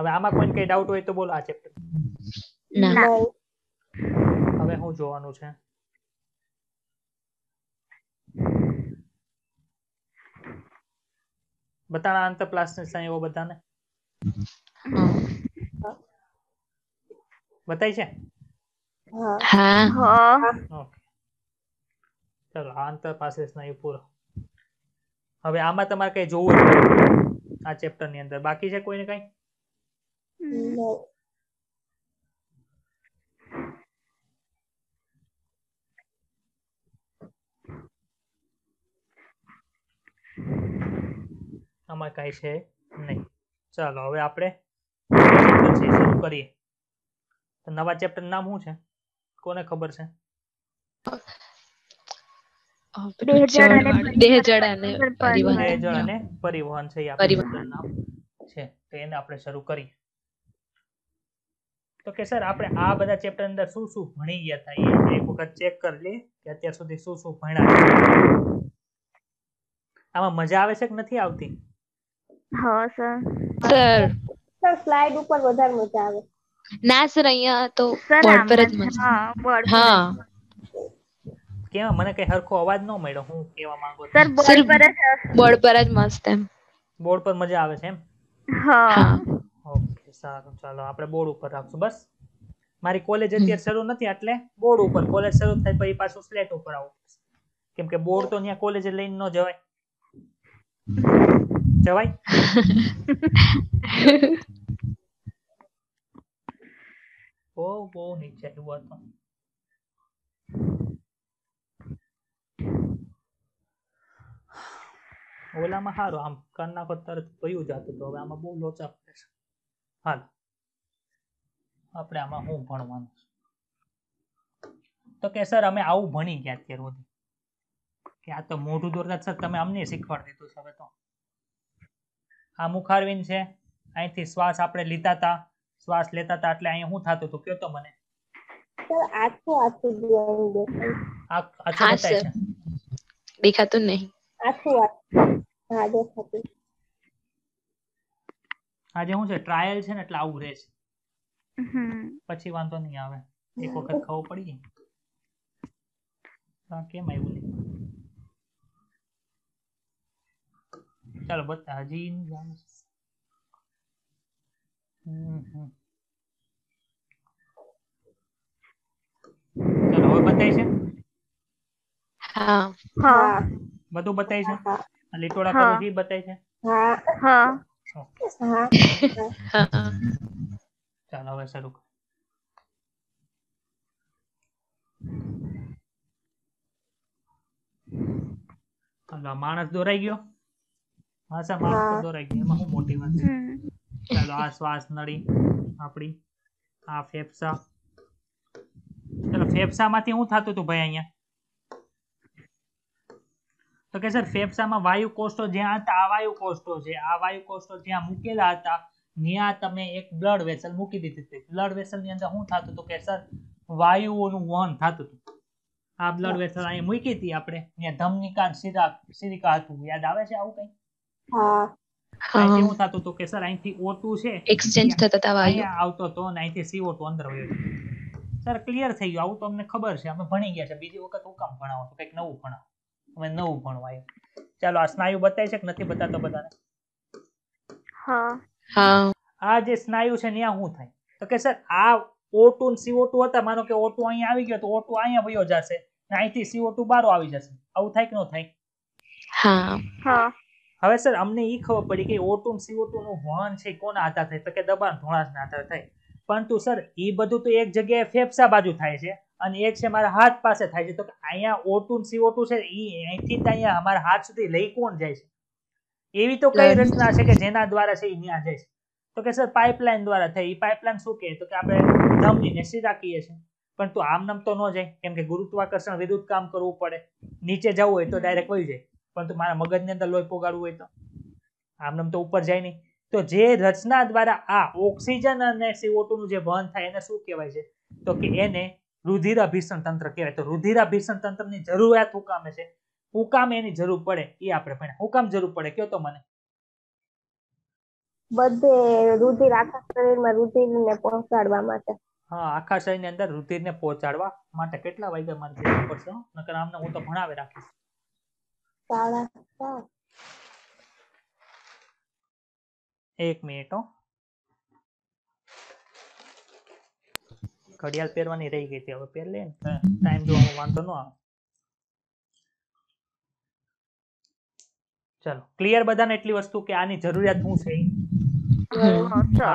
હવે આમાં કોઈ કઈ ડાઉટ હોય તો બોલો આ ચેપ્ટર ના હવે હું જોવાનું છે બતાના बताना अंतरप्लास्टिक संयोग બધાને બતાય છે હા હા ઓકે ચલો આ અંતરપ્લાસ્ટિક સ્નાયુ પૂરો હવે આમાં તમારે કઈ જોવું આ ચેપ્ટર ની અંદર બાકી છે કોઈને કઈ આમાં કાંઈ છે નહીં ચાલો હવે આપણે પછી શરૂ કરીએ તો નવા ચેપ્ટર નામ શું છે કોને ખબર છે પરિવહન છે નામ છે તો એને આપણે શરૂ કરીએ તો કે સર આપણે આ બધા ચેપ્ટર અંદર શું શું ભણી ગયા હતા એક વખત ચેક કરી લે કે અત્યાર સુધી શું શું ભણ્યા આમાં મજા આવે છે કે નથી આવતી હા સર સર સર સ્લાઇડ ઉપર વધારે મજા આવે ના સર અહીંયા તો બોર્ડ પર જ મજા હા બોર્ડ હા કેવા મને કઈ હરખો અવાજ ન મળ્યો હું કેવા માંગુ સર બોર્ડ પર જ બોર્ડ પર જ મસ્ત એમ બોર્ડ પર મજા આવે છે એમ હા ઓકે સારું ચાલો આપણે બોર્ડ ઉપર રાખશું બસ મારી કોલેજ અત્યારે શરૂ નથી એટલે બોર્ડ ઉપર કોલેજ શરૂ થાય પછી પાછું સ્લેટ ઉપર આવું કેમ કે બોર્ડ તો અહીંયા કોલેજ લઈને ન જવાય જવાય બહુ બહુ નીચે આવ્યું હતું ઓલામાં સારું આમ કરના નાખો તરત પયું જતું તો હવે આમાં બહુ લોચા પડે છે હાલ આપણે આમાં હું ભણવાનું તો કે સર અમે આવું ભણી ગયા અત્યારે સુધી કે આ તો મોઢું દોરતા સર તમે અમને શીખવાડી દીધું છે હવે તો આ મુખારવિંદ છે અહીંથી શ્વાસ આપણે લીધા હતા શ્વાસ લેતા હતા એટલે અહીંયા શું થતું હતું કયો તો મને દેખાતું નહીં આજે શું છે ટ્રાયલ છે ને એટલે આવું રહે છે પછી વાંધો નહીં આવે એક વખત ખાવું પડી કેમ આવ્યું નહીં ચાલો બતા હજી ચાલો હવે બતાય છે હા બધું બતાય છે લીટોડા કરું એ બતાય છે હા હા ચાલો હવે શરૂ કરો માણસ દોરાઈ ગયો હા દોરાઈ ગઈ એમાં શું મોટી વાત ચાલો આ શ્વાસ નળી આપણી આ ફેફસા ચાલો ફેફસામાંથી શું થતું હતું ભાઈ અહીંયા તો કે સર ફેફસામાં વાયુ કોષ્ટો જ્યાં હતા આ વાયુ કોષ્ટો છે આ વાયુ કોષ્ટો જ્યાં મૂકેલા હતા ત્યાં તમે એક બ્લડ વેસલ મૂકી દીધી હતી બ્લડ વેસલની અંદર શું થતું હતું કે સર વાયુઓનું વહન થતું હતું આ બ્લડ વેસલ અહીંયા મૂકી હતી આપણે ત્યાં ધમનિકા શિરા શિરિકા હતું યાદ આવે છે આવું કઈ ભણી ગયા છે બીજી વખત હું કામ નવું ભણાવો ચાલો આ સ્નાયુ બતાય છે કે નથી હા હા આ જે સ્નાયુ છે ત્યાં શું થાય તો કે સર આ O2 ને CO2 હતા માનો કે ઓટુ અહીંયા આવી ગયો તો O2 અહીંયા ભયો જશે અહીંથી ટુ બારો આવી જશે આવું થાય કે ન થાય હવે સર અમને એ ખબર પડી કે ઓટુ સીઓ નું વહન છે કોના આધાર થાય તો કે દબાણ ના આધાર થાય પરંતુ સર એ બધું તો એક જગ્યાએ ફેફસા બાજુ થાય છે અને એક છે મારા હાથ પાસે થાય છે તો કે અહીંયા ઓટુ સીઓ ટુ છે એ અહીંથી અહીંયા અમારા હાથ સુધી લઈ કોણ જાય છે એવી તો કઈ રચના છે કે જેના દ્વારા છે એ ત્યાં જાય છે તો કે સર પાઇપલાઇન દ્વારા થાય એ પાઇપલાઇન શું કહે તો કે આપણે ધમની સીધા રાખીએ છીએ પરંતુ આમ નામ તો ન જાય કેમ કે ગુરુત્વાકર્ષણ વિરુદ્ધ કામ કરવું પડે નીચે જવું હોય તો ડાયરેક્ટ વહી જાય પરંતુ મારા મગજની અંદર લોહી પોગાડવું હોય તો આમનામ તો ઉપર જાય નહીં તો જે રચના દ્વારા આ ઓક્સિજન અને સીઓટુનું જે વહન થાય એને શું કહેવાય છે તો કે એને રુધિરાભીષણ તંત્ર કહેવાય તો રુધિરાભીષણ તંત્રની જરૂરિયાત હું છે હું એની જરૂર પડે એ આપણે ભણ્યા હું જરૂર પડે કયો તો મને બધે રુધિર આખા શરીરમાં રુધિરને પહોંચાડવા માટે હા આખા શરીરની અંદર રુધિરને પહોંચાડવા માટે કેટલા વાગ્યા મને પડશે નકર આમને હું તો ભણાવે રાખીશ એક મિનિટ ઘડિયાળ પહેરવાની રહી ગઈ હતી હવે પહેર લે ટાઈમ જોવાનો વાંધો ન આવે ચલો ક્લિયર બધાને એટલી વસ્તુ કે આની જરૂરિયાત શું છે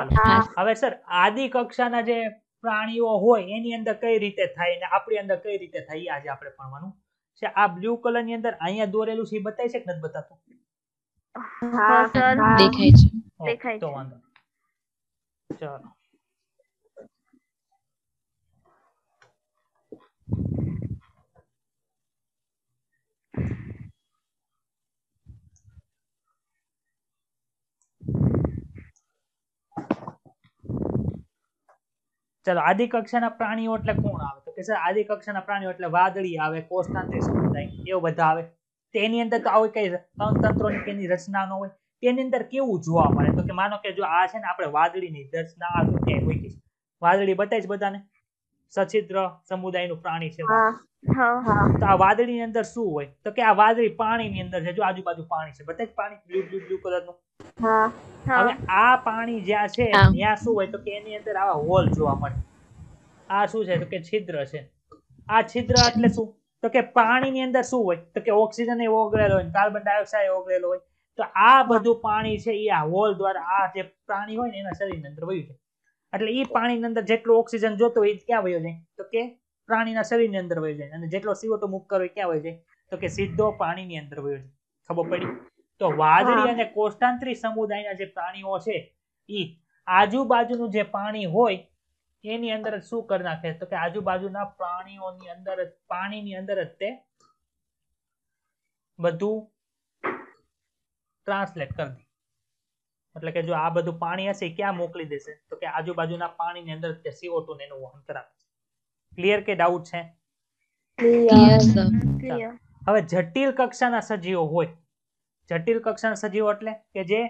હવે સર આદિ કક્ષાના જે પ્રાણીઓ હોય એની અંદર કઈ રીતે થાય ને આપણી અંદર કઈ રીતે થાય આજે આપણે ભણવાનું છે આ બ્લુ કલર ની અંદર અહીંયા દોરેલું છે એ બતાય છે કે નથી બતાતું હા સર દેખાય છે દેખાય તો વાંધો ચાલો ચાલો આદિ કક્ષાના પ્રાણીઓ એટલે કોણ આવે કે સર આદિ કક્ષાના પ્રાણીઓ એટલે વાદળી આવે કોસ્તાંત્રિક સમુદાય એવા બધા આવે તેની અંદર તો આવું કઈ તંત્રોની તેની રચના ન હોય તેની અંદર કેવું જોવા મળે તો કે માનો કે જો આ છે ને આપણે વાદળીની રચના આ તો હોય છે વાદળી બતાય છે બધાને સચિદ્ર સમુદાયનું પ્રાણી છે તો આ વાદળીની અંદર શું હોય તો કે આ વાદળી પાણી ની અંદર છે જો આજુબાજુ પાણી છે બધા પાણી બ્લુ બ્લુ બ્લુ કલરનું હવે આ પાણી જ્યાં છે ત્યાં શું હોય તો કે એની અંદર આવા હોલ જોવા મળે આ શું છે તો કે છિદ્ર છે આ છિદ્ર એટલે શું તો કે પાણીની અંદર શું હોય તો કે ઓક્સિજન એ ઓગળેલો હોય કાર્બન ડાયોક્સાઇડ ઓગળેલો હોય તો આ બધું પાણી છે એ આ હોલ દ્વારા આ જે પ્રાણી હોય ને એના શરીરની અંદર વયું છે એટલે એ પાણીની અંદર જેટલું ઓક્સિજન જોતો હોય ક્યાં વયો જાય તો કે પ્રાણીના શરીરની અંદર વયો જાય અને જેટલો સીઓ તો મુક્ત હોય ક્યાં વયો જાય તો કે સીધો પાણી ની અંદર વયો જાય ખબર પડી તો વાદળી અને કોષ્ટાંતરી સમુદાયના જે પ્રાણીઓ છે એ આજુબાજુનું જે પાણી હોય એની અંદર જ શું કરી નાખે તો કે આજુબાજુના પ્રાણીઓની અંદર પાણીની અંદર જ તે બધું ટ્રાન્સલેટ કરી દે એટલે કે જો આ બધું પાણી હશે ક્યાં મોકલી દેશે તો કે આજુબાજુના પાણીની અંદર તે સીઓ ટુ એનું વહન કરાવે ક્લિયર કે ડાઉટ છે હવે જટિલ કક્ષાના સજીવો હોય જટિલ કક્ષાના સજીવો એટલે કે જે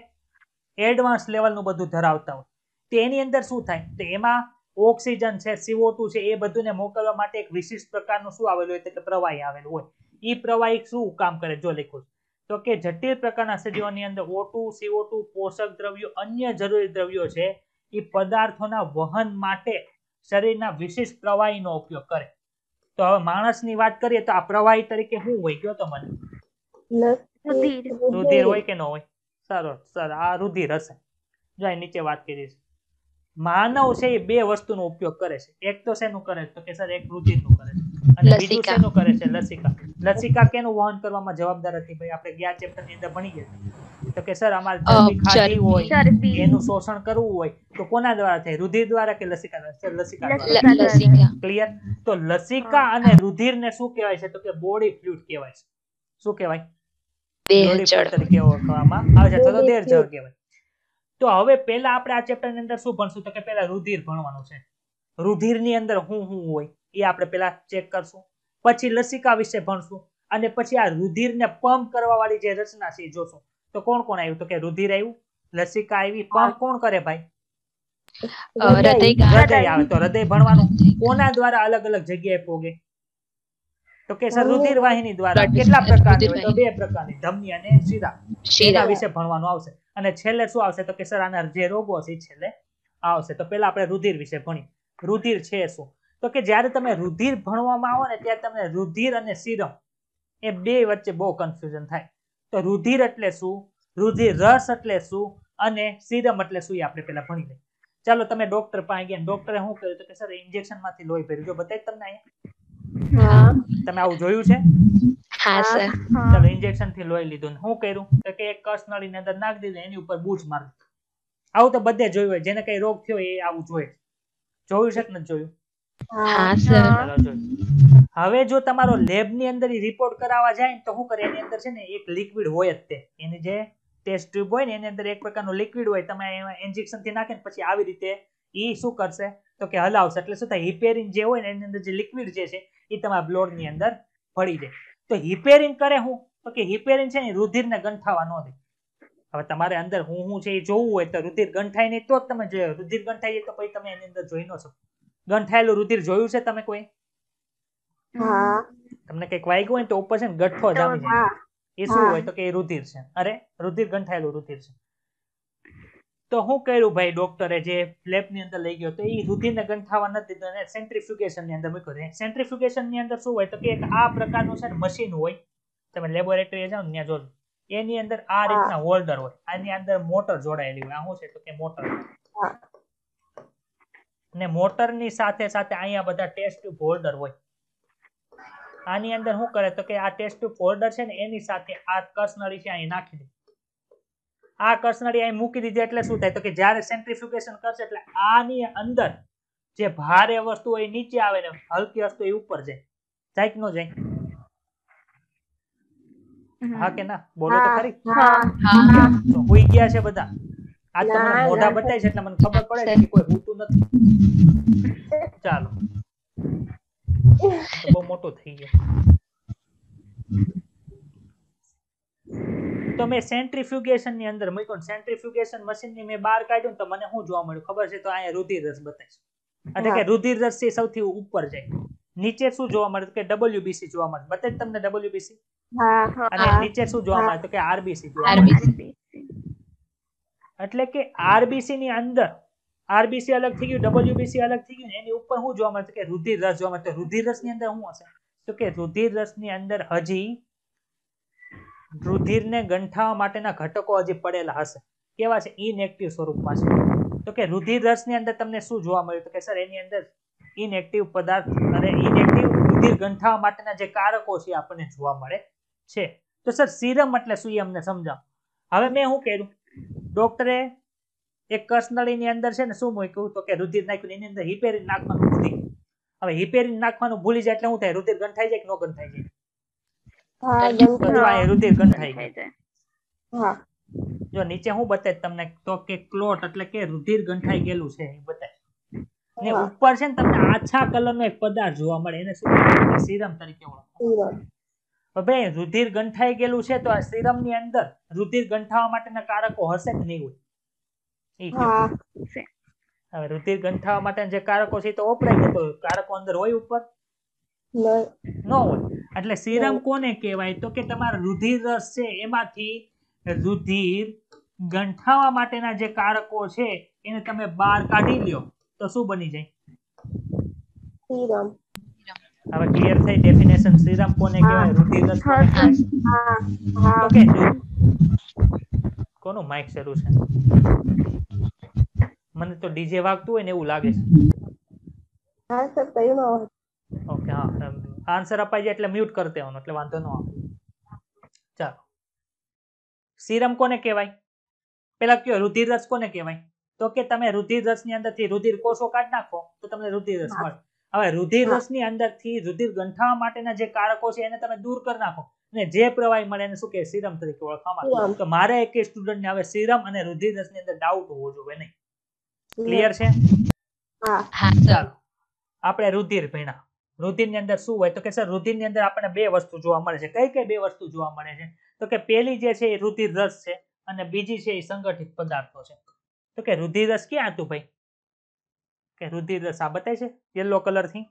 એડવાન્સ લેવલનું બધું ધરાવતા હોય તેની અંદર શું થાય તો એમાં ઓક્સિજન છે સીઓ છે એ બધુંને મોકલવા માટે એક વિશિષ્ટ પ્રકારનું શું આવેલું હોય એટલે પ્રવાહી આવેલું હોય એ પ્રવાહી શું કામ કરે જો લખું તો કે જટિલ પ્રકારના સજીવોની અંદર ઓ ટુ પોષક દ્રવ્યો અન્ય જરૂરી દ્રવ્યો છે એ પદાર્થોના વહન માટે શરીરના વિશિષ્ટ પ્રવાહીનો ઉપયોગ કરે તો હવે માણસની વાત કરીએ તો આ પ્રવાહી તરીકે શું હોય કયો તમને રુધિર હોય કે ન હોય સરસ સર આ રુધિર હશે જો નીચે વાત કરીશું માનવ છે એ બે વસ્તુનો ઉપયોગ કરે છે એક તો શેનું કરે તો કે સર એક રુધિરનું કરે છે અને બીજું શેનું કરે છે લસિકા લસિકા કેનું વહન કરવામાં જવાબદાર હતી ભાઈ આપણે ગયા ચેપ્ટરની અંદર ભણી ગયા તો કે સર અમારે ચરબી ખાધી હોય એનું શોષણ કરવું હોય તો કોના દ્વારા થાય રુધિર દ્વારા કે લસિકા દ્વારા સર લસિકા ક્લિયર તો લસિકા અને રુધિરને શું કહેવાય છે તો કે બોડી ફ્લુઇડ કહેવાય છે શું કહેવાય બોડી ફ્લુઇડ તરીકે ઓળખવામાં આવે છે તો દેર જળ કહેવાય તો હવે પહેલા આપણે આ ચેપ્ટરની અંદર શું ભણશું તો કે પહેલા રુધિર ભણવાનું છે રુધિરની અંદર હું હું હોય એ આપણે પહેલા ચેક કરશું પછી લસિકા વિશે ભણશું અને પછી આ રુધિરને પંપ કરવા વાળી જે રચના છે જોશું તો કોણ કોણ આવ્યું તો કે રુધિર આવ્યું લસિકા આવી પંપ કોણ કરે ભાઈ હૃદય આવે તો હૃદય ભણવાનું કોના દ્વારા અલગ અલગ જગ્યાએ પોગે તો કે સર રુધિર વાહિની દ્વારા કેટલા પ્રકાર હોય તો બે પ્રકારની ધમની અને શિરા શિરા વિશે ભણવાનું આવશે અને છેલ્લે શું આવશે તો કે સર આના જે રોગો છે છેલ્લે આવશે તો પેલા આપણે રુધિર વિશે ભણી રુધિર છે શું તો કે જ્યારે તમે રુધિર ભણવામાં આવો ને ત્યારે તમને રુધિર અને સિરમ એ બે વચ્ચે બહુ કન્ફ્યુઝન થાય તો રુધિર એટલે શું રુધિર રસ એટલે શું અને સિરમ એટલે શું એ આપણે પહેલા ભણી લઈએ ચાલો તમે ડોક્ટર પાસે ગયા ડોક્ટરે શું કર્યું તો કે સર ઇન્જેક્શન માંથી લોહી ભર્યું જો બતાવી તમને અહીંયા તમે આવું જોયું છે હા સર ચલો ઇન્જેક્શન થી લોહી લીધું શું કર્યું તો કે એક કસ નળીની અંદર નાખી દીધું એની ઉપર બૂચ મારી આવું તો બધે જોયું હોય જેને કઈ રોગ થયો એ આવું જોઈએ જોયું છે કે નથી જોયું હા સર હવે જો તમારો લેબ ની અંદર રિપોર્ટ કરાવવા જાય તો શું કરે એની અંદર છે ને એક લિક્વિડ હોય જ તે એની જે ટેસ્ટ ટ્યુબ હોય ને એની અંદર એક પ્રકારનું લિક્વિડ હોય તમે એમાં ઇન્જેક્શન થી નાખે પછી આવી રીતે એ શું કરશે તો કે હલાવશે એટલે શું થાય હિપેરિન જે હોય ને એની અંદર જે લિક્વિડ જે છે એ તમારા બ્લોડની અંદર ભળી જાય તો હિપેરિન કરે હું તો કે હિપેરિન છે ને રુધિરને ગંઠાવા ન દે હવે તમારે અંદર હું હું છે એ જોવું હોય તો રુધિર ગંઠાય નહીં તો જ તમે જોયો રુધિર ગંઠાઈ તો પછી તમે એની અંદર જોઈ ન શકો ગંઠાયેલું રુધિર જોયું છે તમે કોઈ તમને કઈક વાગ્યું હોય તો ઉપર છે ને ગઠ્ઠો જામી જાય એ શું હોય તો કે રુધિર છે અરે રુધિર ગંઠાયેલું રુધિર છે તો શું કર્યું ભાઈ ડોક્ટરે જે ફ્લેપની અંદર લઈ ગયો તો એ રુધિરને ગંઠાવા નથી દીધો અને સેન્ટ્રીફ્યુકેશનની અંદર મૂક્યો છે સેન્ટ્રીફ્યુકેશનની અંદર શું હોય તો કે આ પ્રકારનું છે મશીન હોય તમે લેબોરેટરી જાઓ ને ત્યાં જોજો એની અંદર આ રીતના હોલ્ડર હોય આની અંદર મોટર જોડાયેલી હોય આ શું છે તો કે મોટર ને મોટર ની સાથે સાથે અહીંયા બધા ટેસ્ટ ટ્યુબ હોલ્ડર હોય આની અંદર શું કરે તો કે આ ટેસ્ટ ટ્યુબ હોલ્ડર છે ને એની સાથે આ કસનળી છે અહીં નાખી દે આ કરસનળી અહીં મૂકી દીધી એટલે શું થાય તો કે જ્યારે સેન્ટ્રીફ્યુગેશન કરશે એટલે આની અંદર જે ભારે વસ્તુ હોય નીચે આવે ને હલકી વસ્તુ એ ઉપર જાય જાય કે ન જાય હા કે ના બોલો તો ખરી તો હોઈ ગયા છે બધા આ તમને મોઢા બતાય છે એટલે મને ખબર પડે કે કોઈ ભૂતું નથી ચાલો બહુ મોટો થઈ ગયો તો મેં સેન્ટ્રીફ્યુગેશનની અંદર મૂક્યું સેન્ટ્રીફ્યુગેશન મશીનની મેં બહાર કાઢ્યું તો મને શું જોવા મળ્યું ખબર છે તો અહીંયા રુધિર રસ બતાવીશ એટલે કે રુધિર રસ છે સૌથી ઉપર જાય નીચે શું જોવા મળે કે ડબલ્યુબીસી જોવા મળે બતાવે તમને ડબલ્યુબીસી અને નીચે શું જોવા મળે તો કે આરબીસી એટલે કે આરબીસી ની અંદર આરબીસી અલગ થઈ ગયું ડબલ્યુબીસી અલગ થઈ ગયું એની ઉપર શું જોવા મળે કે રુધિર રસ જોવા મળે રુધિર રસ ની અંદર શું હશે તો કે રુધિર રસ ની અંદર હજી રુધિરને ગંઠાવવા માટેના ઘટકો હજી પડેલા હશે કેવા છે ઇનએક્ટિવ e સ્વરૂપમાં છે તો કે રુધિર રસની અંદર તમને શું જોવા મળ્યું તો કે સર એની અંદર ઇનએક્ટિવ e પદાર્થ અને ઇનએક્ટિવ e રુધિર ગંઠાવવા માટેના જે કારકો છે આપણને જોવા મળે છે તો સર સીરમ એટલે શું એ અમને સમજાવો હવે મેં શું કર્યું ડોક્ટરે એક કસનળીની અંદર છે ને શું મૂક્યું તો કે રુધિર નાખ્યું એની અંદર હિપેરિન નાખવાનું ભૂલી હવે હિપેરિન નાખવાનું ભૂલી જાય એટલે શું થાય રુધિર ગંઠાઈ જાય કે ન ગંઠાઈ જાય જો નીચે હું બતાવી તમને તો કે ક્લોટ એટલે કે રુધિર ગંઠાઈ ગયેલું છે ને ઉપર છે ને તમને આછા કલરનો એક પદાર્થ જોવા મળે એને શું સીરમ તરીકે ઓળખાય હવે રુધિર ગંઠાઈ ગયેલું છે તો આ સીરમ ની અંદર રુધિર ગંઠાવા માટેના કારકો હશે કે નહીં હોય હવે રુધિર ગંઠાવા માટે જે કારકો છે તો વપરાય તો કારકો અંદર હોય ઉપર ન હોય એટલે સીરમ કોને કહેવાય તો કે તમારા રુધિર રસ છે એમાંથી રુધિર ગંઠાવા માટેના જે કારકો છે એને તમે બહાર કાઢી લ્યો તો શું બની જાય સીરમ હવે ક્લિયર થઈ ડેફિનેશન સીરમ કોને કહેવાય રુધિર રસ ઓકે કોનું માઇક શરૂ છે મને તો ડીજે વાગતું હોય ને એવું લાગે છે હા સર કયું આન્સર અપાઈ જાય એટલે મ્યુટ કરી દેવાનો એટલે વાંધો ન આવે ચાલો સીરમ કોને કહેવાય પેલા કયો રુધિર રસ કોને કહેવાય તો કે તમે રુધિર રસની અંદરથી રુધિર કોષો કાઢી નાખો તો તમને રુધિર રસ મળે હવે રુધિર રસની અંદરથી રુધિર ગંઠાવા માટેના જે કારકો છે એને તમે દૂર કરી નાખો અને જે પ્રવાહી મળે એને શું કે સીરમ તરીકે ઓળખવામાં આવે તો મારે એક સ્ટુડન્ટ ને હવે સીરમ અને રુધિર ની અંદર ડાઉટ હોવો જોઈએ નહીં ક્લિયર છે હા ચાલો આપણે રુધિર ભીણા રુધિરની અંદર શું હોય તો કે સર રુધિરની અંદર આપણને બે વસ્તુ જોવા મળે છે કઈ કઈ બે વસ્તુ જોવા મળે છે તો કે પેલી જે છે એ રુધિર રસ છે અને બીજી છે એ સંગઠિત પદાર્થો છે તો કે રુધિર રસ ક્યાં હતું ભાઈ કે રુધિર રસ આ બતાય છે યલો કલર થી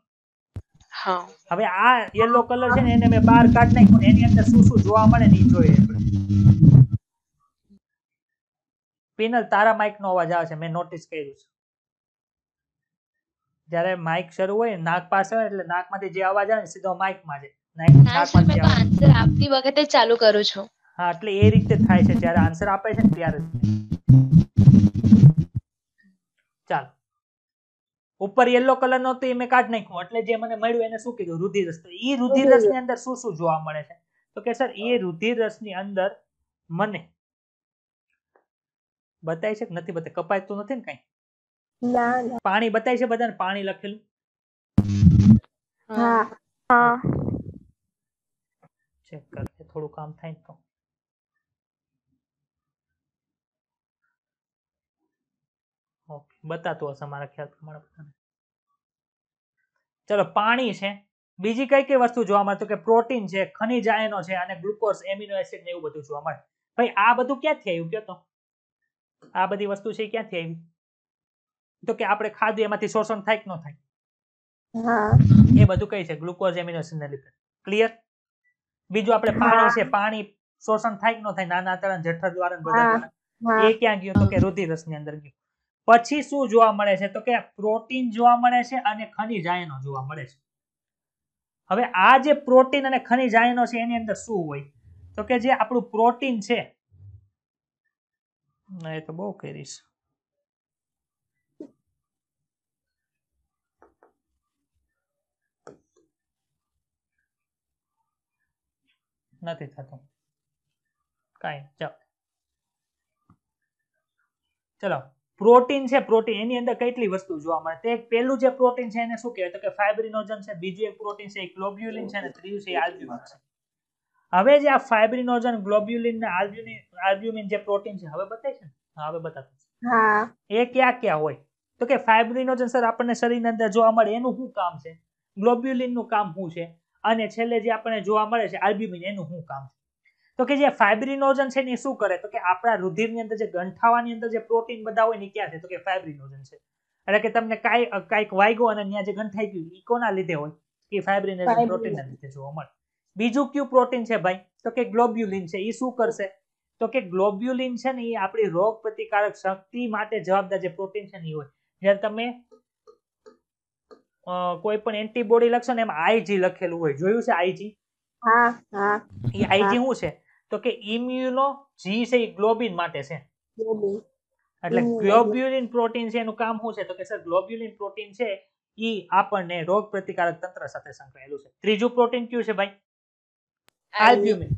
હવે આ યલો કલર છે ને એને મેં બહાર કાઢ નાખ્યું એની અંદર શું શું જોવા મળે ને એ જોઈએ આપણે પેનલ તારા માઇક નો અવાજ આવે છે મેં નોટિસ કર્યું છે જયારે માઇક શરૂ હોય નાક પાસે હોય એટલે નાકમાંથી જે અવાજ આવે સીધો માઇકમાં જાય આન્સર આપતી વખતે ચાલુ કરું છું હા એટલે એ રીતે થાય છે જ્યારે આન્સર આપે છે ત્યારે ચાલ ઉપર યલો કલર નો તો એ મેં કાઢ નાખ્યો એટલે જે મને મળ્યું એને શું કીધું રુધિરસ તો એ રસ ની અંદર શું શું જોવા મળે છે તો કે સર એ રુધિર રસ ની અંદર મને બતાય છે કે નથી બતાય કપાય તો નથી ને કઈ પાણી બતાય છે બધાને પાણી લખેલું ચેક કરજે થોડું કામ થાય તો ઓકે હશે મારા ખ્યાલ પ્રમાણે બધાને ચલો પાણી છે બીજી કઈ કઈ વસ્તુ જોવા મળે તો કે પ્રોટીન છે ખનિજ આયનો છે અને ગ્લુકોઝ એમિનો એસિડ ને એવું બધું જોવા મળે ભાઈ આ બધું ક્યાંથી આવ્યું તો આ બધી વસ્તુ છે ક્યાંથી આવી તો કે આપણે ખાધું એમાંથી શોષણ થાય કે ન થાય એ બધું કઈ છે ગ્લુકોઝ એમિનો એસિડને લીધે ક્લિયર બીજું આપણે પાણી છે પાણી શોષણ થાય કે ન થાય નાના આંતરણ જઠર દ્વારા બધા એ ક્યાં ગયું તો કે રુધિર રસની અંદર ગયું પછી શું જોવા મળે છે તો કે પ્રોટીન જોવા મળે છે અને ખનિજ આયનો જોવા મળે છે હવે આ જે પ્રોટીન અને ખનિજ આયનો છે એની અંદર શું હોય તો કે જે આપણું પ્રોટીન છે એ તો બહુ કરીશ નથી થતું કાંઈ ચલો પ્રોટીન છે પ્રોટીન એની અંદર કેટલી વસ્તુ જોવા મળે તે પહેલું જે પ્રોટીન છે એને શું કહેવાય તો કે ફાઇબ્રિનોજન છે બીજું એક પ્રોટીન છે ગ્લોબ્યુલિન છે અને ત્રીજું છે આલ્બ્યુમિન છે હવે જે આ ફાઇબ્રિનોજન ગ્લોબ્યુલિન ને આલ્બ્યુમિન આલ્બ્યુમિન જે પ્રોટીન છે હવે બતાય છે હવે બતાવું હા એ ક્યાં ક્યાં હોય તો કે ફાઇબ્રિનોજન સર આપણને શરીરની અંદર જોવા મળે એનું શું કામ છે ગ્લોબ્યુલિન નું કામ શું છે અને છેલ્લે જે આપણે જોવા મળે છે આલ્બ્યુમિન એનું શું કામ તો કે જે ફાઇબ્રિનોજન છે ને શું કરે તો કે આપણા રુધિરની અંદર જે ગંઠાવાની અંદર જે પ્રોટીન બધા હોય ને ક્યાં છે તો કે ફાઇબ્રિનોજન છે એટલે કે તમને કાંઈ કાંઈક વાગ્યો અને ત્યાં જે ગંઠાઈ ગયું એ કોના લીધે હોય એ ફાઇબ્રિનોજન પ્રોટીનના લીધે જોવા મળે બીજું કયું પ્રોટીન છે ભાઈ તો કે ગ્લોબ્યુલિન છે એ શું કરશે તો કે ગ્લોબ્યુલિન છે ને એ આપણી રોગ પ્રતિકારક શક્તિ માટે જવાબદાર જે પ્રોટીન છે ને એ હોય જ્યારે તમે કોઈ પણ એન્ટીબોડી લખશો ને એમાં આઈજી લખેલું હોય જોયું છે આઈજી એ આઈજી શું છે તો કે ઇમ્યુનો જી છે એ ગ્લોબિન માટે છે એટલે ગ્લોબ્યુલિન પ્રોટીન છે એનું કામ શું છે તો કે સર ગ્લોબ્યુલિન પ્રોટીન છે એ આપણને રોગ પ્રતિકારક તંત્ર સાથે સંકળાયેલું છે ત્રીજું પ્રોટીન કયું છે ભાઈ આલ્બ્યુમિન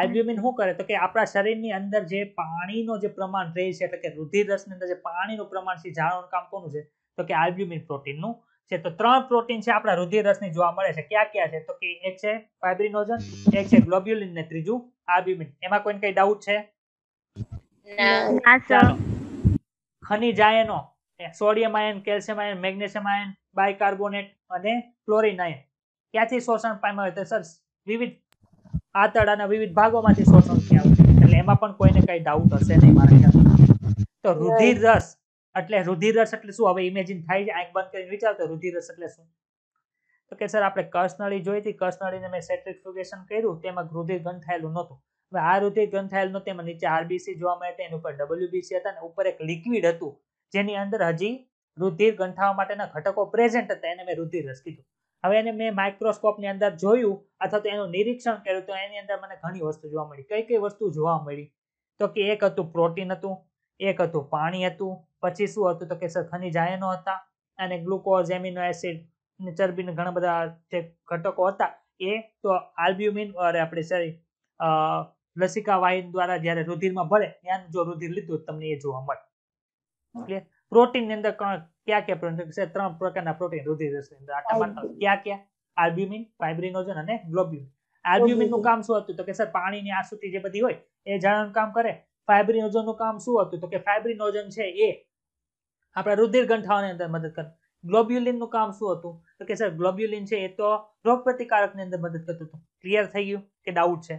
આલ્બ્યુમિન શું કરે તો કે આપણા શરીરની અંદર જે પાણીનો જે પ્રમાણ રહે છે એટલે કે રુધિર રસની અંદર જે પાણીનું પ્રમાણ છે જાણવાનું કામ કોનું છે તો કે આલ્બ્યુમિન પ્રોટીનનું છે તો ત્રણ પ્રોટીન છે આપણા રુધિરરસની જોવા મળે છે કયા કયા છે તો કે એક છે ફાઇબ્રિનોજન એક છે ગ્લોબ્યુલિન ને ત્રીજું આર્બ્યુમિન એમાં કોઈને કઈ ડાઉટ છે ખનિજ આયનો sodium ion calcium ion magnesium ion bicarbonate અને ક્લોરિન આયન ક્યાંથી શોષણ પામ્યા હોય તો સર વિવિધ આંતરડાના વિવિધ ભાગોમાંથી શોષણ થયા હોય એટલે એમાં પણ કોઈને કઈ ડાઉટ હશે નહીં મારા ખ્યાલ તો રુધિર રસ એટલે રુધિરસ એટલે શું હવે ઇમેજિન થાય છે આંખ બંધ કરીને તો રુધિરસ એટલે શું તો કે સર આપણે કસનળી જોઈ હતી કસનળીને મેં સેટ્રિફ્યુગેશન કર્યું તેમાં રુધિર ગંથાયેલું નહોતું હવે આ રુધિર ગંથાયેલું નહોતું એમાં નીચે આરબીસી જોવા મળે એની ઉપર ડબલ્યુબીસી હતા અને ઉપર એક લિક્વિડ હતું જેની અંદર હજી રુધિર ગંઠાવા માટેના ઘટકો પ્રેઝન્ટ હતા એને મેં રુધિરસ કીધું હવે એને મેં માઇક્રોસ્કોપની અંદર જોયું અથવા તો એનું નિરીક્ષણ કર્યું તો એની અંદર મને ઘણી વસ્તુ જોવા મળી કઈ કઈ વસ્તુ જોવા મળી તો કે એક હતું પ્રોટીન હતું એક હતું પાણી હતું પછી શું હતું તો કે સર ખનિજ આયનો હતા અને ગ્લુકોઝ એમિનો એસિડ અને ચરબીને ઘણા બધા જે ઘટકો હતા એ તો આલ્બ્યુમિન અરે આપણે સોરી લસિકા વાહિન દ્વારા જ્યારે રુધિરમાં ભળે ત્યાં જો રુધિર લીધું તમને એ જોવા મળે એટલે પ્રોટીનની અંદર કયા કયા પ્રોટીન છે ત્રણ પ્રકારના પ્રોટીન રુધિર અંદર આટા કયા કયા આલ્બ્યુમિન ફાઇબ્રિનોજન અને ગ્લોબ્યુલિન આલ્બ્યુમિન નું કામ શું હતું તો કે સર પાણીની આસુતિ જે બધી હોય એ જાળવવાનું કામ કરે ફાઇબ્રિનોજન નું કામ શું હતું તો કે ફાઇબ્રિનોજન છે એ આપણા રુધિર ગંઠાઓની અંદર મદદ કરે ગ્લોબ્યુલિનનું કામ શું હતું તો કે સર ગ્લોબ્યુલિન છે એ તો રોગ પ્રતિકારકની અંદર મદદ કરતું હતું ક્લિયર થઈ ગયું કે ડાઉટ છે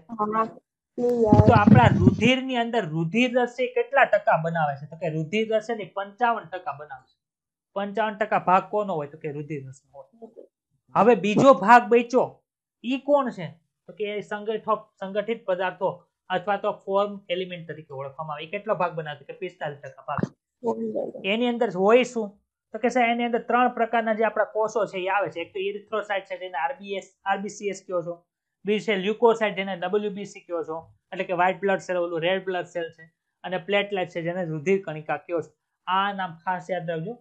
તો આપણા રુધિરની અંદર રુધિર રસ કેટલા ટકા બનાવે છે તો કે રુધિર રસ ને પંચાવન ટકા બનાવે છે પંચાવન ટકા ભાગ કોનો હોય તો કે રુધિર રસનો હોય હવે બીજો ભાગ બેચો ઈ કોણ છે તો કે સંગઠો સંગઠિત પદાર્થો અથવા તો ફોર્મ એલિમેન્ટ તરીકે ઓળખવામાં આવે કેટલો ભાગ બનાવે કે પિસ્તાલીસ ટકા ભાગ એની અંદર હોય શું તો કે સાહેબ એની અંદર ત્રણ પ્રકારના જે આપણા કોષો છે એ આવે છે એક તો ઇરિથ્રોસાઇટ છે જેને આરબીએસ આરબીસીએસ કયો છો બીજું છે લ્યુકોસાઇટ જેને ડબલ્યુબીસી કયો છો એટલે કે વ્હાઇટ બ્લડ સેલ ઓલું રેડ બ્લડ સેલ છે અને પ્લેટલેટ છે જેને રુધિર કણિકા કયો છો આ નામ ખાસ યાદ રાખજો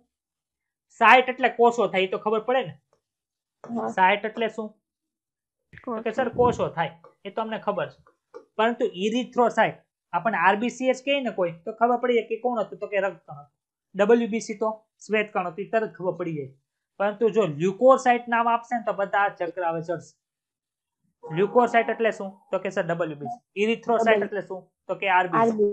સાઇટ એટલે કોષો થાય એ તો ખબર પડે ને સાઇટ એટલે શું કે સર કોષો થાય એ તો અમને ખબર છે પરંતુ ઇરિથ્રોસાઇટ આપણને આરબીસીએચ કહે ને કોઈ તો ખબર પડી જાય કે કોણ હતું તો કે રક્તકણ હતું ડબલ્યુબીસી તો શ્વેતકણ હતું તરત ખબર પડી જાય પરંતુ જો લ્યુકોસાઇટ નામ આપશે ને તો બધા ચક્ર આવે ચડશે લ્યુકોસાઇટ એટલે શું તો કે સર ડબલ્યુબીસી ઇરિથ્રોસાઇટ એટલે શું તો કે આરબીસી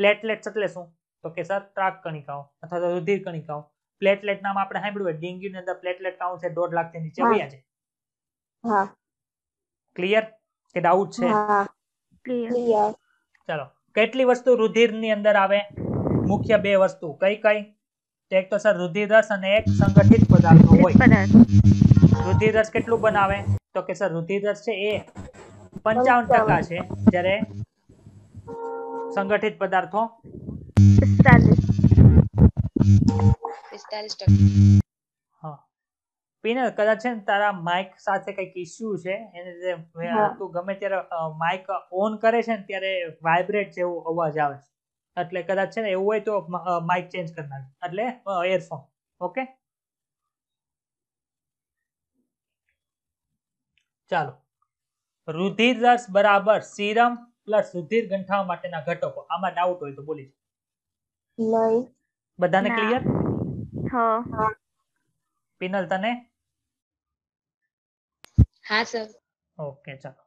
પ્લેટલેટ્સ એટલે શું તો કે સર ત્રાક કણિકાઓ અથવા તો રુધિર કણિકાઓ પ્લેટલેટ નામ આપણે સાંભળ્યું હોય ની અંદર પ્લેટલેટ કાઉન્ટ છે દોઢ લાખથી નીચે વયા છે ક્લિયર કે ડાઉટ છે ક્લિયર ચાલો કેટલી વસ્તુ રુધિરની અંદર આવે મુખ્ય બે વસ્તુ કઈ કઈ એક તો સર રુધિરસ અને એક સંગઠિત પદાર્થ હોય રુધિરસ કેટલું બનાવે તો કે સર રુધિરસ છે એ પંચાવન ટકા છે જ્યારે સંગઠિત પદાર્થો પિસ્તાલીસ હા પીનલ કદાચ છે તારા માઇક સાથે કંઈક ઇસ્યુ છે એને લીધે તું ગમે ત્યારે માઇક ઓન કરે છે ને ત્યારે વાઇબ્રેટ જેવો અવાજ આવે છે એટલે કદાચ છે ને એવું હોય તો માઇક ચેન્જ કરી એટલે એરફોન ઓકે ચાલો રુધિર રસ બરાબર સીરમ પ્લસ રુધિર ગંઠાવા માટેના ઘટકો આમાં ડાઉટ હોય તો બોલી બધાને ક્લિયર હા પિનલ તને હા સર ઓકે ચાલો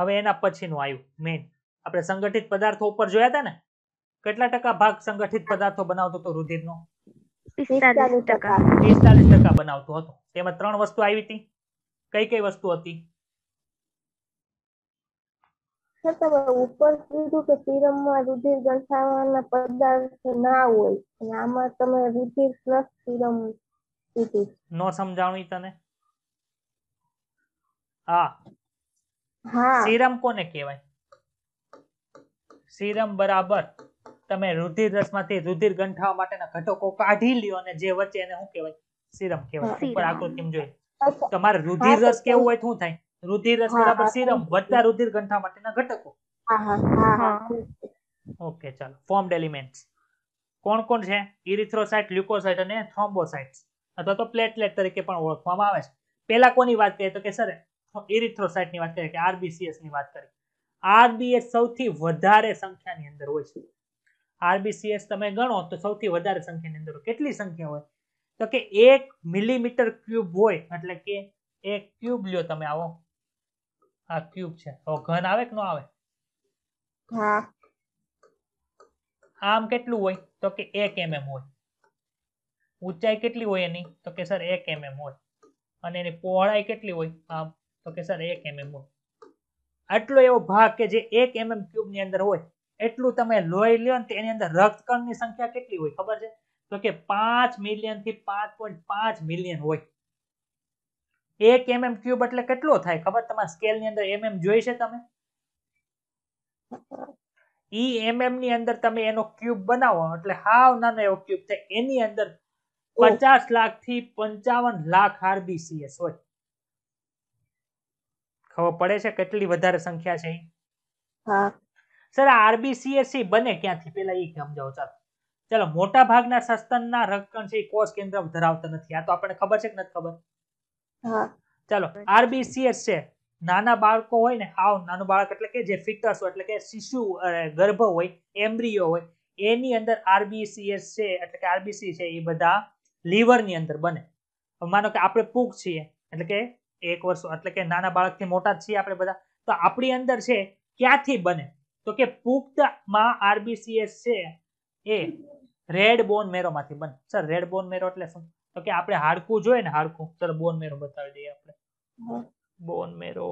હવે એના પછીનું આવ્યું મેઇન આપણે સંગઠિત પદાર્થો ઉપર જોયા હતા ને કેટલા ટકા ભાગ સંગઠિત પદાર્થો બનાવતો હતો રુધિરનો પિસ્તાલીસ ટકા બનાવતો હતો તેમાં ત્રણ વસ્તુ આવી હતી કઈ કઈ વસ્તુ હતી ઉપર કીધું કે સીરમમાં રુધિર ગંઠાવાના પદાર્થ ના હોય આમાં તમે રુધિર પ્લસ સીરમ નો સમજાવણી તને હા સીરમ કોને કહેવાય સીરમ બરાબર તમે રુધિર રસમાંથી રુધિર ગંઠાવા માટેના ઘટકો કાઢી લ્યો અને જે વચ્ચે એને શું કહેવાય સીરમ કહેવાય ઉપર આકૃતિમાં જોઈએ તમારે રુધિર રસ કેવું હોય શું થાય રુધિર રસ બરાબર સીરમ વત્તા રુધિર ગંઠા માટેના ઘટકો ઓકે ચાલો ફોર્મ એલિમેન્ટ્સ કોણ કોણ છે ઇરિથ્રોસાઇટ લ્યુકોસાઇટ અને થ્રોમ્બોસાઇટ્સ અથવા તો પ્લેટલેટ તરીકે પણ ઓળખવામાં આવે છે પહેલા કોની વાત કહે તો કે સર ઇરિથ્રોસાઇટની વાત કરીએ કે આરબીસીએસ વાત કરીએ આરબીએસ સૌથી વધારે સંખ્યાની અંદર હોય છે આરબીસીએસ તમે ગણો તો સૌથી વધારે સંખ્યાની અંદર કેટલી સંખ્યા હોય તો કે એક મિલીમીટર ક્યુબ હોય એટલે કે એક ક્યુબ લ્યો તમે આવો આ ક્યુબ છે તો ઘન આવે કે ન આવે આમ કેટલું હોય તો કે એક એમએમ હોય ઊંચાઈ કેટલી હોય એની તો કે સર એક એમએમ હોય અને એની પહોળાઈ કેટલી હોય આમ તો કે સર એક એમએમ આટલો એવો ભાગ કે જે એક એમએમ ક્યુબની અંદર હોય એટલું તમે લોહી લ્યો ને એની અંદર રક્તકણની સંખ્યા કેટલી હોય ખબર છે તો કે પાંચ મિલિયન થી પાંચ પોઈન્ટ પાંચ મિલિયન હોય એક એમએમ ક્યુબ એટલે કેટલો થાય ખબર તમારા સ્કેલની અંદર એમએમ જોઈ છે તમે ઈ એમએમ ની અંદર તમે એનો ક્યુબ બનાવો એટલે હાવ નાનો એવો ક્યુબ થાય એની અંદર પચાસ લાખ થી પંચાવન લાખ આરબીસીએસ હોય ખબર પડે છે કેટલી વધારે સંખ્યા છે સર આરબીસીએસસી બને ક્યાંથી પેલા એ સમજાવો ચાલો ચાલો મોટા ભાગના સસ્તનના રક્તકણ છે કોષ કેન્દ્ર ધરાવતા નથી આ તો આપણને ખબર છે કે નથી ખબર ચાલો આરબીસીએસ છે નાના બાળકો હોય ને આવ નાનું બાળક એટલે કે જે ફિટસ હોય એટલે કે શિશુ ગર્ભ હોય એમ્બ્રિયો હોય એની અંદર આરબીસીએસ છે એટલે કે આરબીસી છે એ બધા લીવરની અંદર બને માનો કે આપણે પૂગ છીએ એટલે કે એક વર્ષ એટલે કે નાના બાળકથી મોટા જ છીએ આપણે બધા તો આપણી અંદર છે ક્યાંથી બને તો કે પુખ્તમાં આરબીસીએસ છે એ રેડ બોન મેરોમાંથી બને સર રેડ બોન મેરો એટલે શું તો કે આપણે હાડકું જોઈએ ને હાડકું સર બોન મેરો બતાવી દઈએ આપણે બોન મેરો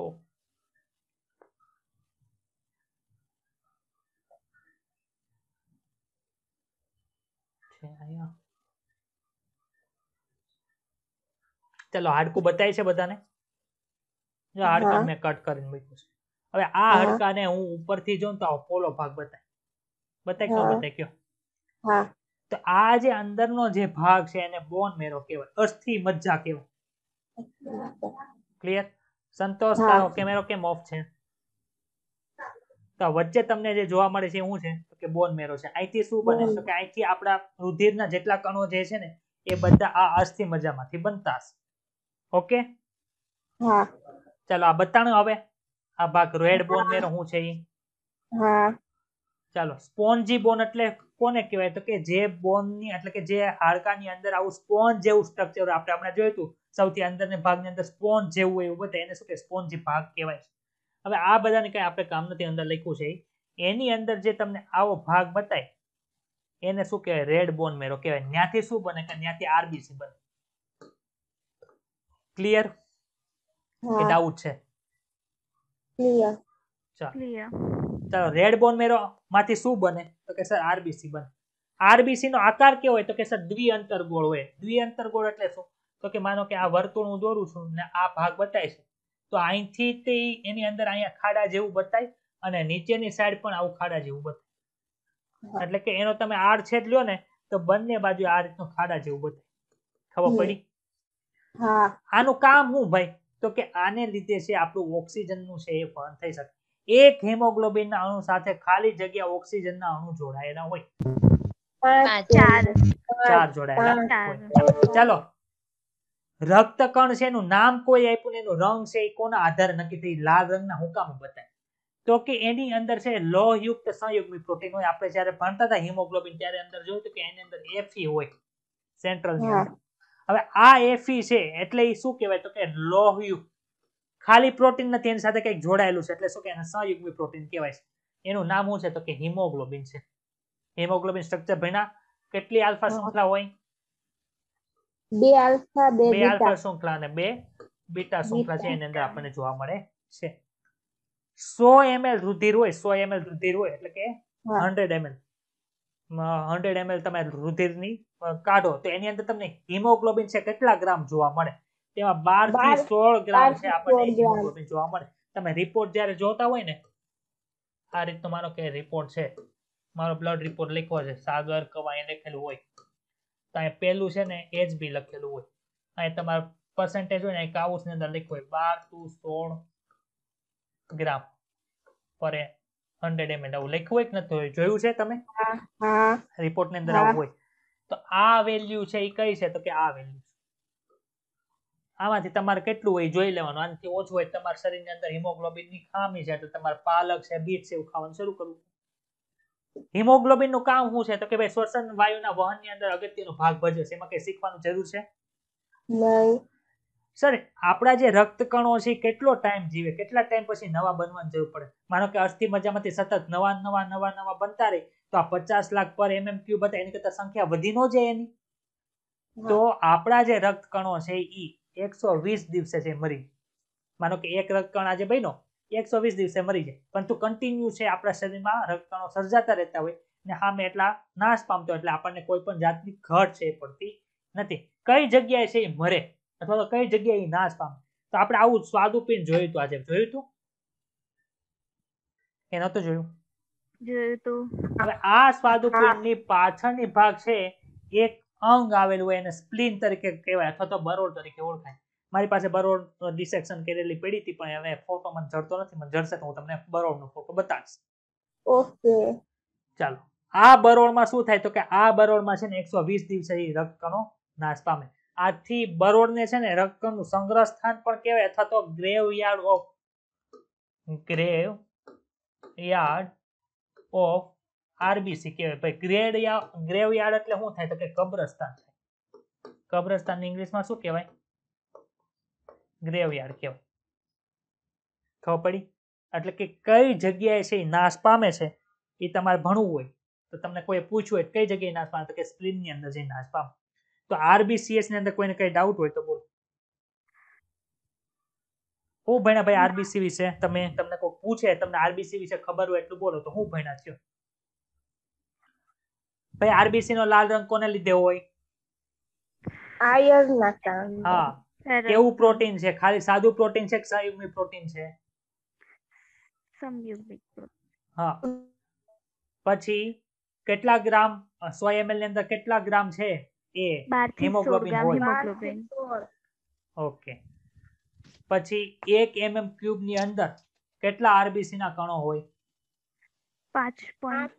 ચલો હાડકું બતાય છે બધાને જો હાડકાં મેં કટ કરીને મૂક્યું છે હવે આ હાડકાને હું ઉપરથી જોઉં તો પોલો ભાગ બતાય બતાય કે બતાય કયો તો આ જે અંદરનો જે ભાગ છે એને બોન મેરો કહેવાય અસ્થિ મજ્જા કહેવાય ક્લિયર સંતોષ તારો કેમેરો કેમ ઓફ છે તો વચ્ચે તમને જે જોવા મળે છે શું છે કે બોન મેરો છે અહીંથી શું બને તો કે અહીંથી આપણા રુધિરના જેટલા કણો જે છે ને એ બધા આ અસ્થિ મજ્જામાંથી બનતા હશે ઓકે હા ચાલો આ બતાણું હવે આ ભાગ રેડ બોન ને શું છે એ હા ચાલો સ્પોન્જી બોન એટલે કોને કહેવાય તો કે જે બોનની એટલે કે જે હાડકાની અંદર આવું સ્પોન જેવું સ્ટ્રક્ચર આપણે આપણે જોયું હતું સૌથી અંદરની ભાગની અંદર સ્પોન જેવું એવું બધા એને શું કે સ્પોન્જી ભાગ કહેવાય હવે આ બધાને કંઈ આપણે કામ નથી અંદર લખ્યું છે એની અંદર જે તમને આવો ભાગ બતાય એને શું કહેવાય રેડ બોન મેરો કહેવાય ત્યાંથી શું બને કે ત્યાંથી આરબીસી બને ક્લિયર કે ડાઉટ છે ક્લિયર ચાલો રેડ બોન મેરો માંથી શું બને તો કે સર આરબીસી બને આરબીસી નો આકાર કેવો હોય તો કે સર દ્વિ અંતરગોળ હોય દ્વિ અંતરગોળ એટલે શું તો કે માનો કે આ વર્તુળ હું દોરું છું ને આ ભાગ બતાય છે તો અહીંથી તે એની અંદર અહીંયા ખાડા જેવું બતાય અને નીચેની સાઈડ પણ આવું ખાડા જેવું બતાય એટલે કે એનો તમે છેદ લ્યો ને તો બંને બાજુ આ રીતનું ખાડા જેવું બતાય ખબર પડી આનું કામ હું ભાઈ તો કે આને લીધે છે આપણું ઓક્સિજનનું છે એ ફર્ન થઈ શકે એક હિમોગ્લોબિનના અણુ સાથે ખાલી જગ્યા ઓક્સિજનના અણુ જોડાયેલા હોય ચાર જોડાયેલા ચાલો રક્તકણ છે એનું નામ કોઈ આપ્યું એનું રંગ છે એ કોના આધારે નક્કી થઈ લાલ રંગના હુકામાં બતાય તો કે એની અંદર છે લોહયુક્ત સંયુગ્મી પ્રોટીન હોય આપણે જ્યારે ભણતા હતા હિમોગ્લોબિન ત્યારે અંદર જોયું કે એની અંદર એફી e હોય સેન્ટ્રલ હવે આ એફી છે એટલે એ શું કહેવાય તો કે લોહયુક્ત ખાલી પ્રોટીન નથી એની સાથે કંઈક જોડાયેલું છે એટલે શું કે સંયુગ્મી પ્રોટીન કહેવાય છે એનું નામ શું છે તો કે હિમોગ્લોબિન છે હિમોગ્લોબિન સ્ટ્રક્ચર ભણ્યા કેટલી આલ્ફા શૃંખલા હોય બે આલ્ફા બે બે આલ્ફા શૃંખલા અને બે બીટા શૃંખલા છે એની અંદર આપણને જોવા મળે છે 100 ml રુધિર હોય 100 ml રુધિર હોય એટલે કે 100 ml 100 ml તમારે રુધિરની કાઢો તો એની અંદર તમને હિમોગ્લોબિન છે કેટલા ગ્રામ જોવા મળે તેમાં બાર થી સોળ ગ્રામ છે આપણને હિમોગ્લોબિન જોવા મળે તમે રિપોર્ટ જ્યારે જોતા હોય ને આ રીતનો મારો કે રિપોર્ટ છે મારો બ્લડ રિપોર્ટ લખ્યો છે સાગર કવાય લખેલું હોય તો અહીંયા પહેલું છે ને એચ બી લખેલું હોય અહીંયા તમારું પર્સન્ટેજ હોય ને કાઉસ ની અંદર લખ્યું હોય બાર ટુ સોળ ગ્રામ પર હંડ્રેડ એમએલ આવું લખ્યું હોય કે નથી જોયું છે તમે રિપોર્ટની અંદર આવું હોય તો આ વેલ્યુ છે એ કઈ છે તો કે આ વેલ્યુ આમાંથી તમારે કેટલું હોય જોઈ લેવાનું આનાથી ઓછું હોય તમારા શરીરની અંદર હિમોગ્લોબિનની ખામી છે તો તમારે પાલક છે બીજ છે એવું ખાવાનું શરૂ કરવું હિમોગ્લોબિનનું કામ શું છે તો કે ભાઈ શ્વસન વાયુના વહનની અંદર અગત્યનો ભાગ ભજવે છે એમાં કઈ શીખવાનું જરૂર છે સર આપણા જે રક્ત કણો છે કેટલો ટાઈમ જીવે કેટલા ટાઈમ પછી નવા બનવાની જરૂર પડે માનો કે અસ્થિ મજામાંથી સતત નવા નવા નવા નવા બનતા રહે તો આ પચાસ લાખ પર એમએમ ક્યુબ હતા એની કરતા સંખ્યા વધી ન જાય એની તો આપણા જે રક્તકણો છે એ એકસો વીસ દિવસે છે મરી માનો કે એક રક્તકણ આજે બન્યો એકસો વીસ દિવસે મરી જાય પરંતુ કન્ટિન્યુ છે આપણા શરીરમાં રક્તકણો સર્જાતા રહેતા હોય ને સામે એટલા નાશ પામતો એટલે આપણને કોઈ પણ જાતની ઘટ છે પડતી નથી કઈ જગ્યાએ છે એ મરે અથવા તો કઈ જગ્યાએ નાશ પામે તો આપણે આવું સ્વાદુપીન જોયું હતું આજે જોયું હતું એ નતું જોયું હવે આ સ્વાદુપિંડની પાછળની ભાગ છે એક અંગ આવેલું હોય એને સ્પ્લિન તરીકે કહેવાય અથવા તો બરોળ તરીકે ઓળખાય મારી પાસે બરોળ ડિસેક્શન કરેલી પડી હતી પણ હવે ફોટો મને જડતો નથી મને જડશે તો હું તમને બરોળનો ફોટો બતાવીશ ઓકે ચાલો આ બરોળમાં શું થાય તો કે આ બરોળમાં છે ને એકસો વીસ દિવસે રક્તનો નાશ પામે આથી બરોળને છે ને રક્તનું સંગ્રહ સ્થાન પણ કહેવાય અથવા તો graveyard of graveyard of RBC કહેવાય ભાઈ ગ્રેડ ગ્રેવ યાર્ડ એટલે શું થાય તો કે કબ્રસ્તાન થાય કબ્રસ્તાન ઇંગ્લિશમાં શું કહેવાય ગ્રેવ યાર્ડ કહેવાય ખબર પડી એટલે કે કઈ જગ્યાએ છે એ નાશ પામે છે એ તમારે ભણવું હોય તો તમને કોઈ પૂછવું હોય કઈ જગ્યાએ નાશ પામે તો કે સ્પ્લિનની અંદર જઈ નાશ પામે તો આરબીસીએસ ની અંદર કોઈને કઈ ડાઉટ હોય તો બોલો હું ભણ્યા ભાઈ આરબીસી વિશે તમે તમને કોઈ પૂછે તમને આરબીસી વિશે ખબર હોય એટલું બોલો તો હું ભણ્યા થયો ભાઈ આરબીસી નો લાલ રંગ કોને લીધે હોય આયર્ન ના કારણે હા કેવું પ્રોટીન છે ખાલી સાદું પ્રોટીન છે કે સંયુગ્મી પ્રોટીન છે સંયુગ્મી હા પછી કેટલા ગ્રામ 100 એમએલ ની અંદર કેટલા ગ્રામ છે એ હિમોગ્લોબિન હોય ઓકે પછી એક એમએમ ની અંદર કેટલા આરબીસીના કણો પાંચ પાંચ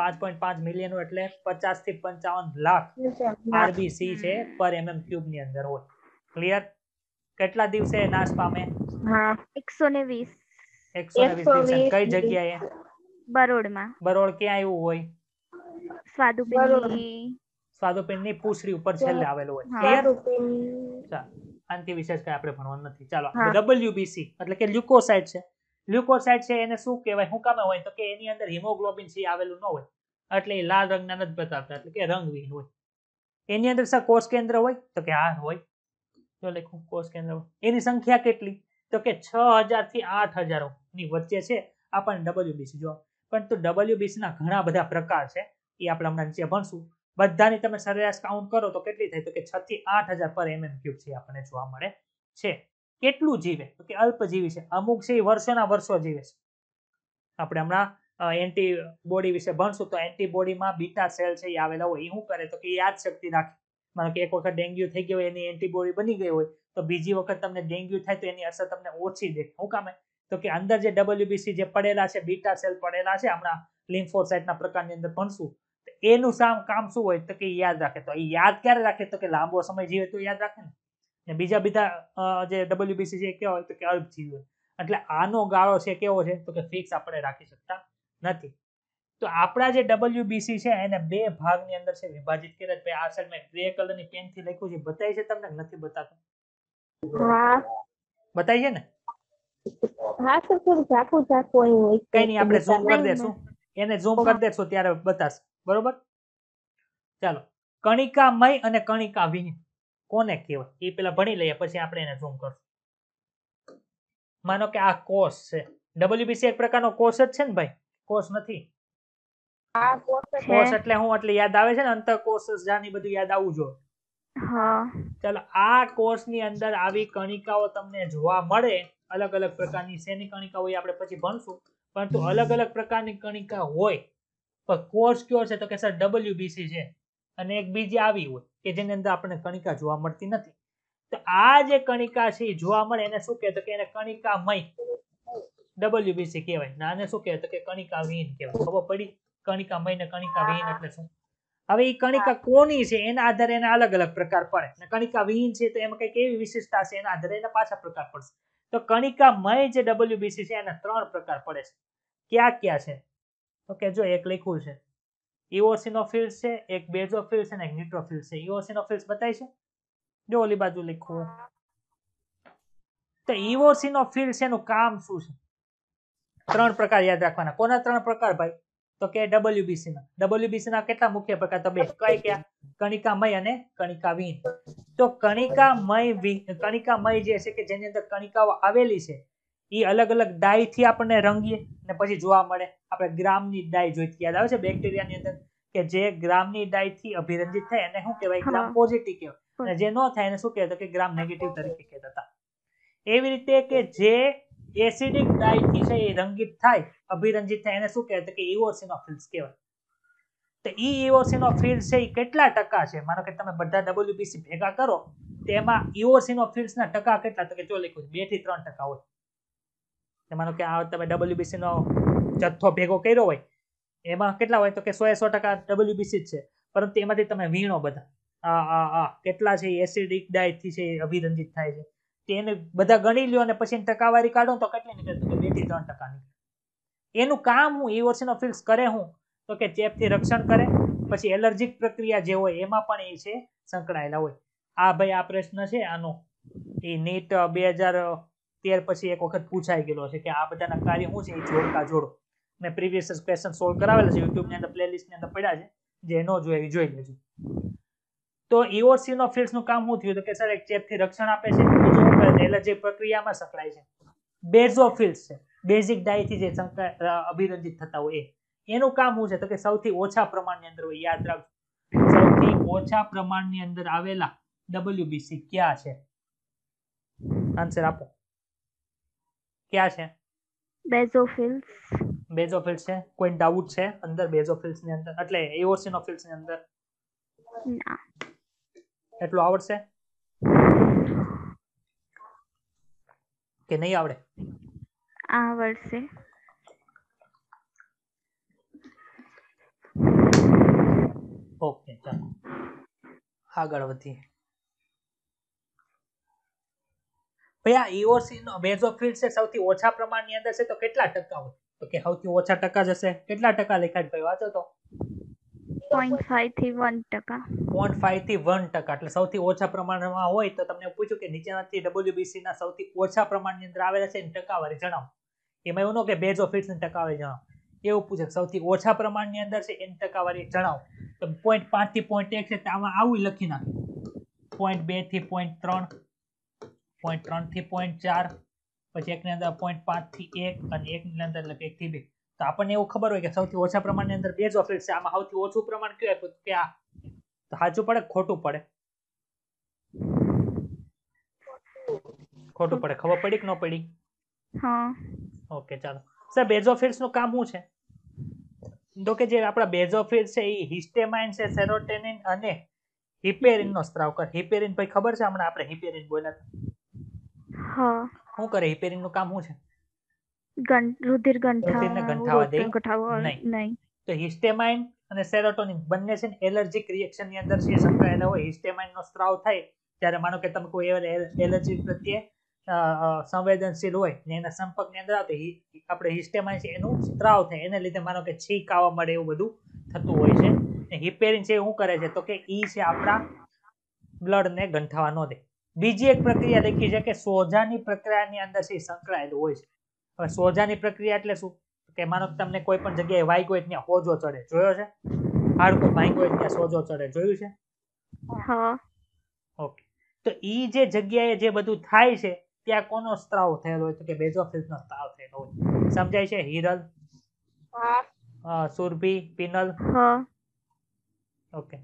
પાંચ પાંચ મિલિયન એટલે પચાસ થી પંચાવન આરબીસી છે પર એમએમ ક્યુબ ની અંદર હોય ક્લિયર કેટલા દિવસે નાશ પામે હા એકસો ને વીસ એકસો કઈ જગ્યાએ બરોડ ક્યાં આવ્યું હોય સ્વાદુપિંડી સ્વાદુપિંડની પૂછડી ઉપર છેલ્લે આવેલું હોય આનાથી વિશેષ કઈ આપણે ભણવાનું નથી ચાલો ડબલ્યુબીસી એટલે કે લ્યુકોસાઇટ છે લ્યુકોસાઇટ છે એને શું કહેવાય હું કામે હોય તો કે એની અંદર હિમોગ્લોબિન સી આવેલું ન હોય એટલે એ લાલ રંગના નથી બતાવતા એટલે કે રંગવિહીન હોય એની અંદર સર કોષ કેન્દ્ર હોય તો કે આ હોય જો લખું કોષ કેન્દ્ર એની સંખ્યા કેટલી તો કે છ હજાર થી આઠ હજારો ની વચ્ચે છે આપણને ડબલ્યુબીસી જો પણ તો ડબલ્યુબીસી ના ઘણા બધા પ્રકાર છે એ આપણે હમણાં નીચે ભણશું બધાની તમે સરેરાશ કાઉન્ટ કરો તો કેટલી થાય તો કે છ થી આઠ હજાર પર એમએમ mm ક્યુબ છે આપણને જોવા મળે છે કેટલું જીવે તો કે અલ્પજીવી છે અમુક છે એ વર્ષોના વર્ષો જીવે છે આપણે હમણાં એન્ટીબોડી વિશે ભણશું તો એન્ટીબોડીમાં બીટા સેલ છે એ આવેલા હોય એ શું કરે તો કે શક્તિ રાખે માનો કે એક વખત ડેન્ગ્યુ થઈ ગયો હોય એની એન્ટીબોડી બની ગઈ હોય તો બીજી વખત તમને ડેન્ગ્યુ થાય તો એની અસર તમને ઓછી દેખાય શું કામે તો કે અંદર જે ડબલ્યુબીસી જે પડેલા છે બીટા સેલ પડેલા છે હમણાં લિમ્ફોસાઇટના પ્રકારની અંદર ભણશું એનું સામ કામ શું હોય તો કે યાદ રાખે તો યાદ ક્યારે રાખે તો કે લાંબો સમય જીવે તો યાદ રાખે ને બીજા બીજા જે ડબલ્યુબીસી છે કેવા હોય તો કે અલ્પ જીવે એટલે આનો ગાળો છે કેવો છે તો કે ફિક્સ આપણે રાખી શકતા નથી તો આપણા જે ડબલ્યુબીસી છે એને બે ભાગની અંદર છે વિભાજિત કર્યા છે આ સાઈડ મેં ગ્રે કલરની પેનથી લખ્યું છે બતાવી છે તમને નથી બતાતું હા બતાય છે ને હા તો થોડું ઝાકું ઝાકું હોય કઈ નહીં આપણે ઝૂમ કરી દેશું એને ઝૂમ કરી દેશું ત્યારે બતાશે બરોબર ચાલો કણિકામય અને કણિકા વિહીન કોને કહેવાય એ પેલા ભણી લઈએ પછી આપણે એને ઝૂમ કરશું માનો કે આ કોષ છે ડબલ્યુબીસી એક પ્રકારનો કોષ જ છે ને ભાઈ કોષ નથી જાની બધું યાદ આવવું જોઈએ ચાલો આ કોર્સની અંદર આવી કણિકાઓ તમને જોવા મળે અલગ અલગ પ્રકારની શેની કણિકા હોય આપણે પછી ભણશું પરંતુ અલગ અલગ પ્રકારની કણિકા હોય પણ કોર્સ કયો છે તો કે સર ડબલ્યુબીસી છે અને એક બીજી આવી હોય કે જેની અંદર આપણને કણિકા જોવા મળતી નથી તો આ જે કણિકા છે જોવા મળે એને શું કહે તો કે એને કણિકામય ડબલ્યુબીસી કહેવાય ના આને શું કહે તો કે કણિકા વિહીન કહેવાય ખબર પડી કણિકામય ને કણિકા વિહીન એટલે શું હવે એ કણિકા કોની છે એના આધારે એના અલગ અલગ પ્રકાર પડે અને કણિકા વિહીન છે તો એમાં કંઈક એવી વિશેષતા છે એના આધારે એના પાછા પ્રકાર પડશે તો કણિકામય જે ડબલ્યુબીસી છે એના ત્રણ પ્રકાર પડે છે ક્યાં ક્યાં છે ઓકે જો એક લખ્યું છે ઇઓસિનોફિલ્સ છે એક બેઝોફિલ્સ અને એક ન્યુટ્રોફિલ્સ છે ઇઓસિનોફિલ્સ બતાય છે જો ઓલી બાજુ લખ્યું તો ઇઓસિનોફિલ્સ એનું કામ શું છે ત્રણ પ્રકાર યાદ રાખવાના કોના ત્રણ પ્રકાર ભાઈ તો કે ડબલ્યુબીસી ના ડબલ્યુબીસી ના કેટલા મુખ્ય પ્રકાર તો બે કઈ કયા કણિકામય અને કણિકાવિહીન તો કણિકામય કણિકામય જે છે કે જેની અંદર કણિકાઓ આવેલી છે એ અલગ અલગ ડાય થી આપણને રંગીએ અને પછી જોવા મળે આપણે ગ્રામની ડાય જોઈતી યાદ આવે છે બેક્ટેરિયાની અંદર કે જે ગ્રામની ડાય થી અભિરંજિત થાય એને શું કહેવાય ગ્રામ પોઝિટિવ કહેવાય અને જે ન થાય એને શું કહેવાય કે ગ્રામ નેગેટિવ તરીકે કહેતા હતા એવી રીતે કે જે એસિડિક ડાય થી છે એ રંગીત થાય અભિરંજિત થાય એને શું કહેવાય કે ઇવોસિનોફિલ્સ કહેવાય તો ઈ ઇવોસિનોફિલ્સ છે એ કેટલા ટકા છે માનો કે તમે બધા ડબલ્યુબીસી ભેગા કરો તેમાં ના ટકા કેટલા તો કે જો લખ્યું બે થી ત્રણ ટકા હોય માનો કે આ તમે ડબલ્યુબીસીનો જથ્થો ભેગો કર્યો હોય એમાં કેટલા હોય તો કે સો એ સો ટકા ડબલ્યુબીસી જ છે પરંતુ એમાંથી તમે વીણો બધા આ આ આ કેટલા છે એસિડિક ડાયટથી છે અભિરંજિત થાય છે તેને બધા ગણી લ્યો અને પછી ટકાવારી કાઢો તો કેટલી નીકળે તો કે બે થી ત્રણ ટકા નીકળે એનું કામ હું એ વર્ષનો ફિક્સ કરે હું તો કે ચેપથી રક્ષણ કરે પછી એલર્જીક પ્રક્રિયા જે હોય એમાં પણ એ છે સંકળાયેલા હોય આ ભાઈ આ પ્રશ્ન છે આનો એ નીટ બે હજાર ત્યાર પછી એક વખત પૂછાઈ ગયેલો છે કે આ બધાના કાર્ય શું છે એ જોડકા જોડો મેં પ્રીવિયસ ક્વેશ્ચન સોલ્વ કરાવેલા છે યુટ્યુબની અંદર પ્લેલિસ્ટની અંદર પડ્યા છે જે ન જોઈએ જોઈ લેજો તો ઈઓસી નો ફિલ્ડ્સ નું કામ શું થયું કે સર એક ચેપ રક્ષણ આપે છે બીજો પ્રક્રિયામાં સંકળાય છે બેઝો ફિલ્ડ્સ છે બેઝિક ડાયથી જે અભિરંજિત થતા હોય એનું કામ શું છે તો કે સૌથી ઓછા પ્રમાણની અંદર હોય યાદ રાખજો સૌથી ઓછા પ્રમાણની અંદર આવેલા ડબલ્યુબીસી ક્યાં છે આન્સર આપો ક્યાં છે બેઝોફિલ્સ બેઝોફિલ્સ છે કોઈ ડાઉટ છે અંદર બેઝોફિલ્સ ની અંદર એટલે એઓસિનોફિલ્સ ની અંદર ના એટલું આવડશે કે નહીં આવડે આવડશે ઓકે ચાલો આગળ વધીએ ભાઈ આ ઓફ બેઝોફિલ છે સૌથી ઓછા પ્રમાણ ની અંદર છે તો કેટલા ટકા હોય તો કે સૌથી ઓછા ટકા જશે કેટલા ટકા લખ્યા ભાઈ વાંચો તો પોઈન્ટ થી વન ટકા પોઈન્ટ ફાઈવ થી વન ટકા એટલે સૌથી ઓછા પ્રમાણમાં હોય તો તમને પૂછ્યું કે નીચેનાથી ડબલ્યુબીસી ના સૌથી ઓછા પ્રમાણની અંદર આવેલા છે ટકાવારી જણાવો એમાં એવું ન કે બેઝ ઓફ ફિટ્સની ટકાવારી જણાવો એવું પૂછે સૌથી ઓછા પ્રમાણની અંદર છે એની ટકાવારી જણાવો તો પોઈન્ટ પાંચ થી પોઈન્ટ એક છે તો આમાં આવું લખી નાખો પોઈન્ટ બે થી પોઈન્ટ ત્રણ પોઈન્ટ થી પોઈન્ટ ચાર પછી એકની અંદર પોઈન્ટ થી એક અને એકની અંદર એટલે થી બે તો આપણને એવું ખબર હોય કે સૌથી ઓછા પ્રમાણની અંદર બે જ ઓફિસ છે આમાં સૌથી ઓછું પ્રમાણ કયું આપ્યું કે આ તો સાચું પડે ખોટું પડે ખોટું પડે ખબર પડી કે ન પડી હા ઓકે ચાલો સર બેઝ ઓફ નું કામ શું છે તો કે જે આપણા બેઝ ઓફ છે એ હિસ્ટેમાઇન છે સેરોટેનિન અને હિપેરિન નો સ્ત્રાવ કર હિપેરિન ભાઈ ખબર છે હમણાં આપણે હિપેરિન બોલ્યા હતા શું કરે રિપેરિંગ નું કામ શું છે રુધિર તો હિસ્ટેમાઇન અને સેરોટોનિન બંને છે ને એલર્જીક રિએક્શન ની અંદર છે સંકળાયેલા હોય હિસ્ટેમાઇન નો સ્ત્રાવ થાય ત્યારે માનો કે તમે કોઈ એલર્જી પ્રત્યે સંવેદનશીલ હોય ને એના સંપર્ક ની અંદર આવે આપણે હિસ્ટેમાઇન છે એનું સ્ત્રાવ થાય એને લીધે માનો કે છીક આવવા મળે એવું બધું થતું હોય છે ને હિપેરિન છે શું કરે છે તો કે ઈ છે આપણા બ્લડ ને ગંઠાવા ન દે બીજી એક પ્રક્રિયા લખી છે કે સોજાની પ્રક્રિયાની અંદર થી સંકળાયેલું હોય છે હવે સોજાની પ્રક્રિયા એટલે શું કે માનો તમને કોઈ પણ જગ્યાએ વાગ્યો હોય ત્યાં હોજો ચડે જોયો છે હાડકો ભાંગ્યો હોય ત્યાં સોજો ચડે જોયું છે હા ઓકે તો ઈ જે જગ્યાએ જે બધું થાય છે ત્યાં કોનો સ્ત્રાવ થયેલો હોય તો કે બેઝોફિલ્સનો સ્ત્રાવ થયેલો હોય સમજાય છે હિરલ હા સુરભી પિનલ હા ઓકે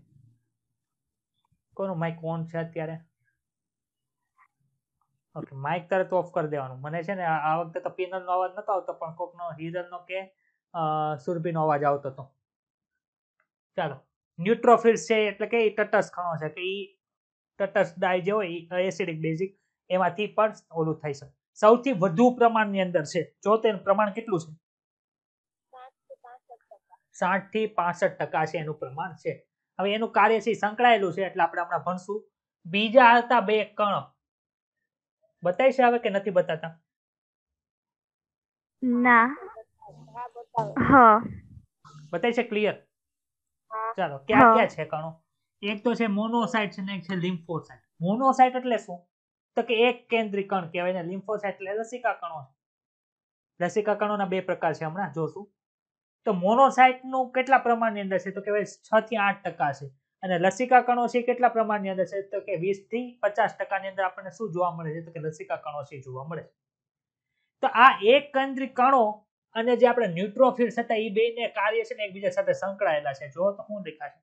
કોનો માઇક ઓન છે અત્યારે ઓકે માઇક તરત ઓફ કરી દેવાનું મને છે ને આ વખતે તો પિનલનો અવાજ નતો આવતો પણ કોકનો હિરલનો કે સુરભીનો અવાજ આવતો હતો ચાલો ન્યુટ્રોફિલ્સ છે એટલે કે એ તટસ્થ ખણો છે કે એ તટસ્થ ડાય જે હોય એસિડિક બેઝિક એમાંથી પણ ઓલું થઈ શકે સૌથી વધુ પ્રમાણની અંદર છે જો પ્રમાણ કેટલું છે સાઠ થી પાસઠ ટકા છે એનું પ્રમાણ છે હવે એનું કાર્ય છે સંકળાયેલું છે એટલે આપણે હમણાં ભણશું બીજા હતા બે કણ બતાય છે આવે કે નથી બતાતા ના હા બતાય છે ક્લિયર ચાલો ક્યાં ક્યાં છે કણો એક તો છે મોનોસાઇટ અને એક છે લિમ્ફોસાઇટ મોનોસાઇટ એટલે શું તો કે એક કેન્દ્રી કણ કહેવાય ને લિમ્ફોસાઇટ એટલે લસિકા કણો લસિકા કણોના બે પ્રકાર છે હમણાં જોશું તો મોનોસાઇટ નું કેટલા પ્રમાણની અંદર છે તો કહેવાય છ થી આઠ ટકા છે અને લસિકા કણો છે કેટલા પ્રમાણની અંદર છે તો કે વીસ થી પચાસ ટકાની અંદર આપણને શું જોવા મળે છે તો કે લસિકા કણો છે જોવા મળે તો આ એક કંદ્રી કણો અને જે આપણે ન્યુટ્રોફિલ્સ હતા એ બેને કાર્ય છે ને એકબીજા સાથે સંકળાયેલા છે જો તો શું દેખાશે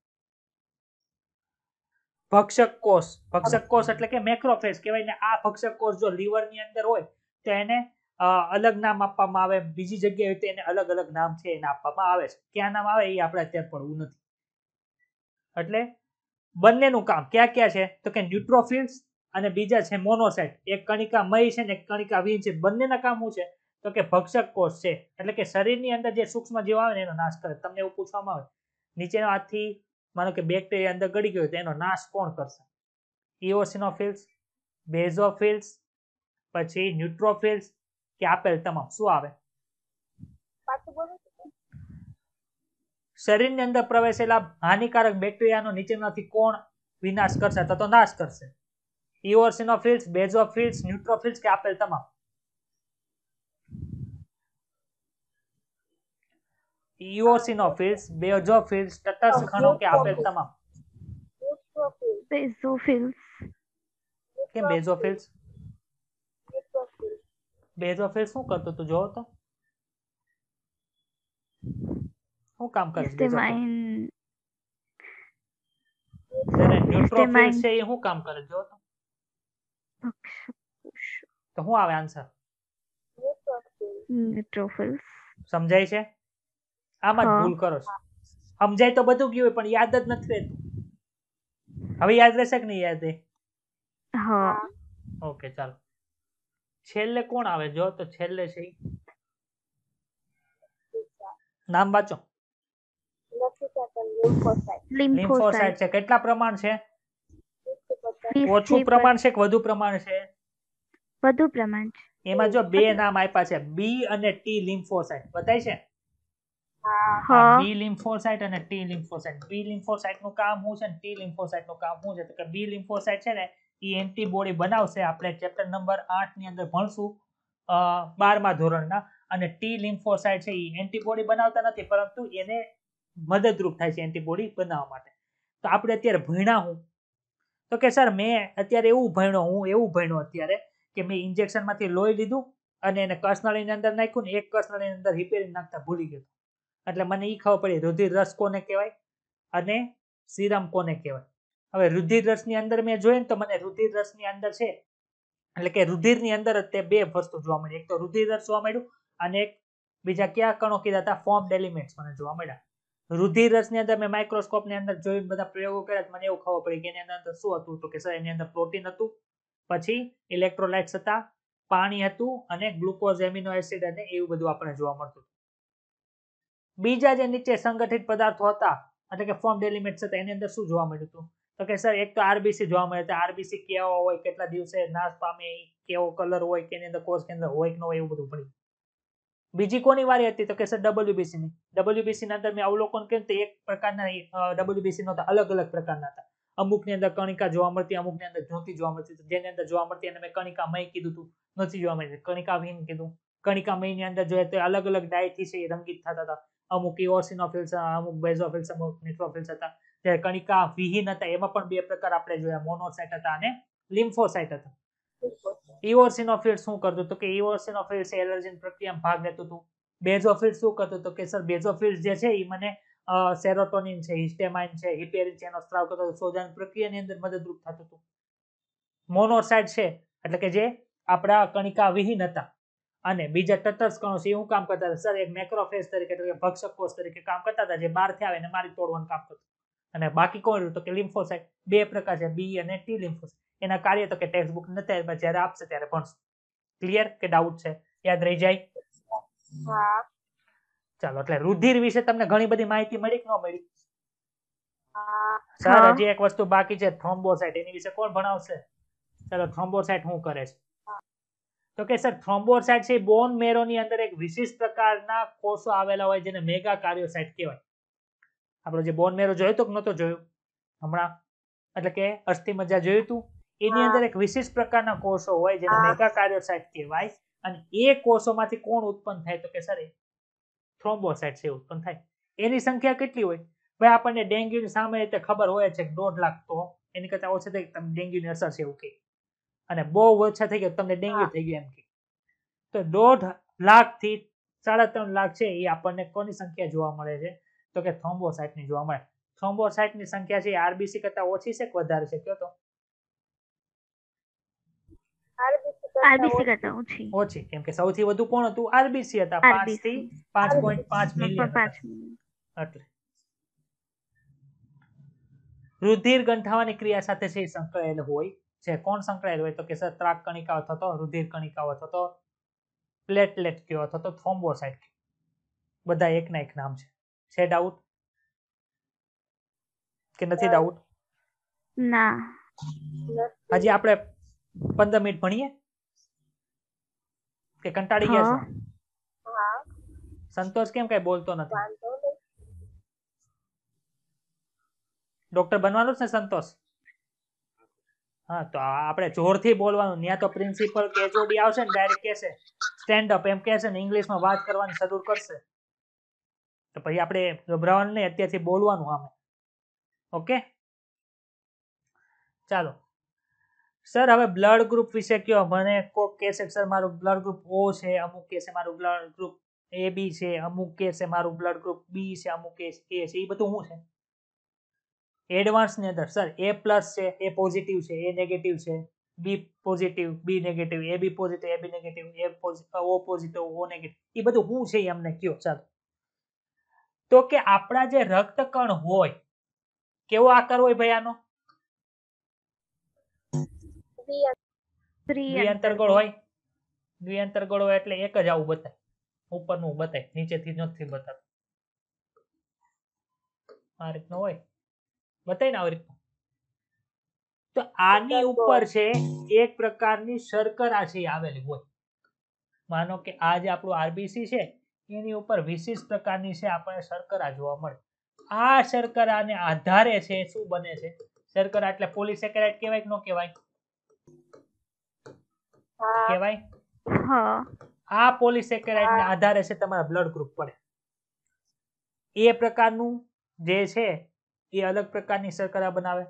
ભક્ષક કોષ ભક્ષક કોષ એટલે કે મેક્રોફેસ કહેવાય ને આ ભક્ષક કોષ જો ની અંદર હોય તો એને અલગ નામ આપવામાં આવે બીજી જગ્યાએ તો એને અલગ અલગ નામ છે એને આપવામાં આવે છે ક્યાં નામ આવે એ આપણે અત્યારે પડવું નથી એટલે બંનેનું કામ ક્યાં ક્યાં છે તો કે ન્યુટ્રોફિલ્સ અને બીજા છે મોનોસાઇટ એક કણિકા મય છે ને એક કણિકા વીન છે બંનેના કામ શું છે તો કે ભક્ષક કોષ છે એટલે કે શરીરની અંદર જે સૂક્ષ્મ જીવ આવે ને એનો નાશ કરે તમને એવું પૂછવામાં આવે નીચેના હાથથી માનો કે બેક્ટેરિયા અંદર ગળી ગયો તો એનો નાશ કોણ કરશે ઇઓસિનોફિલ્સ બેઝોફિલ્સ પછી ન્યુટ્રોફિલ્સ કે આપેલ તમામ શું આવે શરીરની અંદર પ્રવેશેલા હાનિકારક બેક્ટેરિયાનો નીચેનાથી કોણ વિનાશ કરશે અથવા તો નાશ કરશે ઇઓર્સિનોફિલ્સ બેઝોફિલ્સ ન્યુટ્રોફિલ્સ કે આપેલ તમામ ઇઓસિનોફિલ્સ બેઝોફિલ્સ તટસ્થખણો કે આપેલ તમામ બેઝોફિલ્સ કેમ બેઝોફિલ્સ બેઝોફિલ્સ શું કરતો તું જોવો તો શું કામ કરે છે સમજાય તો બધું ગયું પણ યાદ જ નથી રહેતું હવે યાદ રહેશે કે નહીં યાદ રહે હા ઓકે ચાલો છેલ્લે કોણ આવે જો તો છેલ્લે છે નામ વાંચો લિમ્ફોસાઇટ છે કેટલા પ્રમાણ છે ઓછું પ્રમાણ છે કે વધુ પ્રમાણ છે વધુ પ્રમાણ છે એમાં જો બે નામ આપ્યા છે બી અને ટી લિમ્ફોસાઇટ બતાય છે બી લિમ્ફોસાઇટ અને ટી નું કામ શું છે ટી લિમ્ફોસાઇટ નું કામ શું છે કે બી લિમ્ફોસાઇટ છે ને એ એન્ટીબોડી બનાવશે આપણે ચેપ્ટર નંબર 8 ની અંદર ભણશું 12મા ધોરણના અને ટી લિમ્ફોસાઇટ છે એ એન્ટીબોડી બનાવતા નથી પરંતુ એને મદદરૂપ થાય છે એન્ટીબોડી બનાવવા માટે તો આપણે અત્યારે ભણ્યા હું તો કે સર મેં અત્યારે એવું ભણ્યો હું એવું ભણ્યો અત્યારે કે મેં ઇન્જેક્શનમાંથી લોહી લીધું અને એને કસનળીની અંદર નાખ્યું ને એક કસનળીની અંદર રિપેરિંગ નાખતા ભૂલી ગયો એટલે મને એ ખબર પડી રુધિર રસ કોને કહેવાય અને સિરમ કોને કહેવાય હવે રુધિર રસની અંદર મેં જોઈએ ને તો મને રુધિર રસની અંદર છે એટલે કે રુધિરની અંદર તે બે વસ્તુ જોવા મળી એક તો રુધિર રસ જોવા મળ્યું અને એક બીજા કયા કણો કીધા હતા ફોર્મ એલિમેન્ટ્સ મને જોવા મળ્યા રુધિરસની અંદર મેં માઇક્રોસ્કોપની અંદર જોઈને બધા પ્રયોગો કર્યા મને એવું ખબર પડી કે એની અંદર શું હતું તો કે સર એની અંદર પ્રોટીન હતું પછી ઇલેક્ટ્રોલાઇટ્સ હતા પાણી હતું અને ગ્લુકોઝ એમિનો એસિડ અને એવું બધું આપણે જોવા મળતું બીજા જે નીચે સંગઠિત પદાર્થો હતા એટલે કે ફોર્મ ડેલિમેટ્સ હતા એની અંદર શું જોવા મળ્યું હતું તો કે સર એક તો આરબીસી જોવા મળે હતું આરબીસી કેવા હોય કેટલા દિવસે નાશ પામે કેવો કલર હોય કે એની અંદર કોષ કેન્દ્ર હોય કે ન હોય એવું બધું પડ્યું બીજી કોની વારી હતી તો કે સર ડબલ્યુબીસી ની ડબલ્યુબીસી ની અંદર મેં અવલોકન કર્યું તો એક પ્રકારના ડબલ્યુબીસી નહોતા અલગ અલગ પ્રકારના હતા અમુકની અંદર કણિકા જોવા મળતી અમુકની અંદર નહોતી જોવા મળતી જેની અંદર જોવા મળતી અને મેં કણિકા મય કીધું હતું નથી જોવા મળતી કણિકા વિહીન કીધું કણિકા મય ની અંદર જોઈએ તો અલગ અલગ ડાયથી છે એ રંગીત થતા હતા અમુક ઇઓર્સિનોફિલ્સ અમુક બેઝોફિલ્સ અમુક નિટ્રોફિલ્સ હતા ત્યારે કણિકા વિહીન હતા એમાં પણ બે પ્રકાર આપણે જોયા મોનોસાઇટ હતા અને લિમ્ફોસાઇટ હતા ઇવોર્સિનોફિલ શું કરતું તો કે ઇવોર્સિનોફિલ છે પ્રક્રિયામાં ભાગ લેતું હતું બેઝોફિલ શું કરતું તો કે સર બેઝોફિલ જે છે એ મને સેરોટોનિન છે હિસ્ટેમાઇન છે હિપેરિન છે એનો સ્ત્રાવ કરતો શોધન પ્રક્રિયાની અંદર મદદરૂપ થતું હતું મોનોસાઇડ છે એટલે કે જે આપણા કણિકા વિહીન હતા અને બીજા ટટર્સ કણો છે એ કામ કરતા હતા સર એક મેક્રોફેસ તરીકે એટલે કે ભક્ષક કોષ તરીકે કામ કરતા હતા જે બહારથી આવે ને મારી તોડવાનું કામ કરતું અને બાકી કોણ રહ્યું તો કે લિમ્ફોસાઇટ બે પ્રકાર છે બી અને ટી લિમ્ફોસાઇટ એના કાર્ય તો કે ટેક્સ્ટ બુક નથી જ્યારે આપશે ત્યારે ભણશું ક્લિયર કે ડાઉટ છે યાદ રહી જાય હા ચાલો એટલે રુધિર વિશે તમને ઘણી બધી માહિતી મળી કે ન મળી સર હજી એક વસ્તુ બાકી છે થ્રોમ્બોસાઇટ એની વિશે કોણ ભણાવશે ચાલો થ્રોમ્બોસાઇટ શું કરે છે તો કે સર થ્રોમ્બોસાઇટ છે બોન મેરો ની અંદર એક વિશિષ્ટ પ્રકારના કોષો આવેલા હોય જેને મેગા કાર્યોસાઇટ કહેવાય આપણો જે બોન મેરો જોયો તો કે નહોતો જોયો હમણાં એટલે કે અસ્થિ મજ્જા જોયું તું એની અંદર એક વિશિષ્ટ પ્રકારના કોષો હોય જેને મેગા કાર્યોસાઇટ કહેવાય અને એ કોષોમાંથી કોણ ઉત્પન્ન થાય તો કે સર થ્રોમ્બોસાઇટ છે ઉત્પન્ન થાય એની સંખ્યા કેટલી હોય ભાઈ આપણને ડેન્ગ્યુની સામે રીતે ખબર હોય છે દોઢ લાખ તો એની કરતા ઓછા થઈ તમને ડેન્ગ્યુની અસર છે એવું કે અને બહુ ઓછા થઈ ગયા તમને ડેન્ગ્યુ થઈ ગયું એમ કે તો દોઢ લાખ થી સાડા ત્રણ લાખ છે એ આપણને કોની સંખ્યા જોવા મળે છે તો કે થ્રોમ્બોસાઇટની જોવા મળે થ્રોમ્બોસાઇટની સંખ્યા છે આરબીસી કરતા ઓછી છે કે વધારે છે કયો તો આરબીસી કરતા ઓછી ઓછી કેમ કે સૌથી વધુ કોણ હતું આરબીસી હતા 5 થી 5.5 મિલિયન રુધિર ગંઠાવાની ક્રિયા સાથે છે સંકળાયેલ હોય છે કોણ સંકળાયેલ હોય તો કે સત્રાક કણિકાઓ થતો રુધિર કણિકાઓ થતો પ્લેટલેટ કયો અથવા થતો થ્રોમ્બોસાઇટ બધા એક ના એક નામ છે છે ડાઉટ કે નથી ડાઉટ ના હજી આપણે પંદર મિનિટ ભણીએ કે કંટાળી ગયા છો સંતોષ કેમ કઈ બોલતો નથી ડોક્ટર બનવાનો છે સંતોષ હા તો આપણે જોરથી બોલવાનું ત્યાં તો પ્રિન્સિપલ કે બી આવશે ને ડાયરેક્ટ કહેશે સ્ટેન્ડ અપ એમ કહેશે ને ઇંગ્લિશમાં વાત કરવાની શરૂ કરશે તો પછી આપણે ગભરાવાનું નહીં અત્યારથી બોલવાનું આમે ઓકે ચાલો સર હવે બ્લડ ગ્રુપ વિશે કયો મને કોક કે છે સર મારું બ્લડ ગ્રુપ ઓ છે અમુક કે છે મારું બ્લડ ગ્રુપ એ બી છે અમુક કે છે મારું બ્લડ ગ્રુપ બી છે અમુક એ છે એ બધું શું છે એડવાન્સની અંદર સર એ પ્લસ છે એ પોઝિટિવ છે એ નેગેટિવ છે B positive B negative A B positive A B negative એ ઓ પોઝિટિવ ઓ નેગેટિવ એ બધું શું છે એ અમને કયો ચાલો તો કે આપણા જે રક્તકણ હોય કેવો આકાર હોય ભાઈ આનો દ્વિઅંતરગોળ હોય દ્વિઅંતરગોળ હોય એટલે એક જ આવું બતાય ઉપરનું બતાય નીચેથી નથી બતાતું આ રીતનું હોય બતાય ને આવી રીતનું તો આની ઉપર છે એક પ્રકારની શર્કરા છે આવેલી હોય માનો કે આ જે આપણું આરબીસી છે એની ઉપર વિશિષ્ટ પ્રકારની છે આપણે શર્કરા જોવા મળે આ શર્કરાને આધારે છે શું બને છે શર્કરા એટલે પોલીસેકેરાઇડ કહેવાય કે ન કહેવાય કહેવાય આ પોલિસેકેરાઇડ ના આધારે છે તમારા બ્લડ ગ્રુપ પડે એ પ્રકારનું જે છે એ અલગ પ્રકારની શર્કરા બનાવે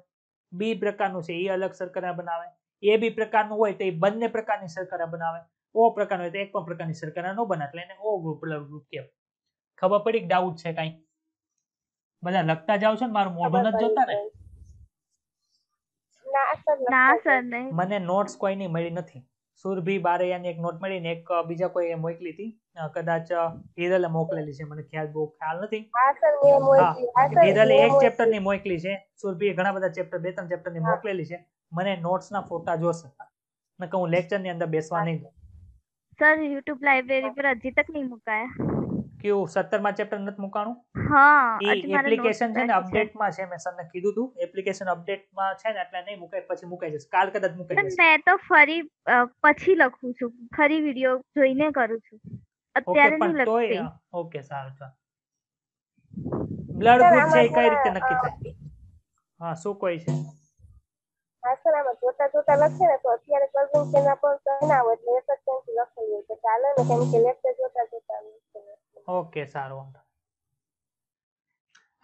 બી પ્રકારનું છે એ અલગ શર્કરા બનાવે એ બી પ્રકારનું હોય તો એ બંને પ્રકારની શર્કરા બનાવે ઓ પ્રકારનું હોય તો એક પણ પ્રકારની શર્કરા ન બને એટલે એને ઓ ગ્રુપ બ્લડ ગ્રુપ કહેવાય ખબર પડી કે ડાઉટ છે કઈ બધા લખતા જાવ છો ને મારું મોઢું નથી જોતા ને મને નોટ્સ કોઈ નહીં મળી નથી સુરભી બારૈયાની એક નોટ મળીને એક બીજા કોઈ મોકલી હતી કદાચ હિરલે મોકલેલી છે મને ખ્યાલ બહુ ખ્યાલ નથી હિરલે એક ચેપ્ટર ની મોકલી છે સુરભી ઘણા બધા ચેપ્ટર બે ત્રણ ચેપ્ટર ની મોકલેલી છે મને નોટ્સ ના ફોટા જોશે નકર હું લેક્ચર ની અંદર બેસવા નહીં સર યુટ્યુબ લાઇબ્રેરી પર હજી તક નહીં મુકાયા કેવું સત્તરમાં ચેપ્ટર નથી મુકાણું હા એ એપ્લિકેશન છે ને અપડેટ માં છે મેં સરને કીધું તું એપ્લિકેશન અપડેટ માં છે ને એટલે નહીં મુકાય પછી મુકાઈ જશે કાલ કદાચ મુકાઈ જશે મેં તો ફરી પછી લખું છું ફરી વિડિયો જોઈને કરું છું અત્યારે નહીં લખતી ઓકે સારું ચાલ બ્લડ ગ્રુપ છે કઈ રીતે નક્કી થાય હા શું કોઈ છે આસરામાં જોતા જોતા લખે ને તો અત્યારે કઝિન તેના પર બનાવો એટલે એક જ પેન્સિલ લખાઈ જાય તો ચાલે ને કેમ કે લેક્ચર જોતા જોતા ઓકે સારું વાંધો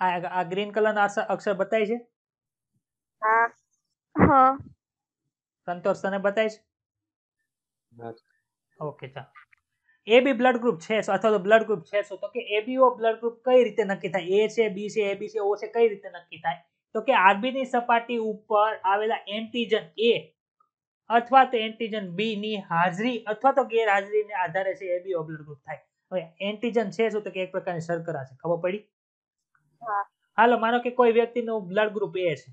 આ આ ગ્રીન કલરના અક્ષર બતાય છે હા હા સંતોષ તને બતાય છે ઓકે ચાલો એબી બ્લડ ગ્રુપ છે અથવા તો બ્લડ ગ્રુપ છે શું તો કે એબીઓ બ્લડ ગ્રુપ કઈ રીતે નક્કી થાય એ છે બી છે એબી છે ઓ છે કઈ રીતે નક્કી થાય તો કે આરબીની સપાટી ઉપર આવેલા એન્ટીજન એ અથવા તો એન્ટીજન બી ની હાજરી અથવા તો ગેરહાજરીને આધારે છે એ બી ઓબ્લર ગ્રુપ થાય હવે એન્ટીજન છે શું તો કે એક પ્રકારની શર્કરા છે ખબર પડી હાલો માનો કે કોઈ વ્યક્તિનું બ્લડ ગ્રુપ એ છે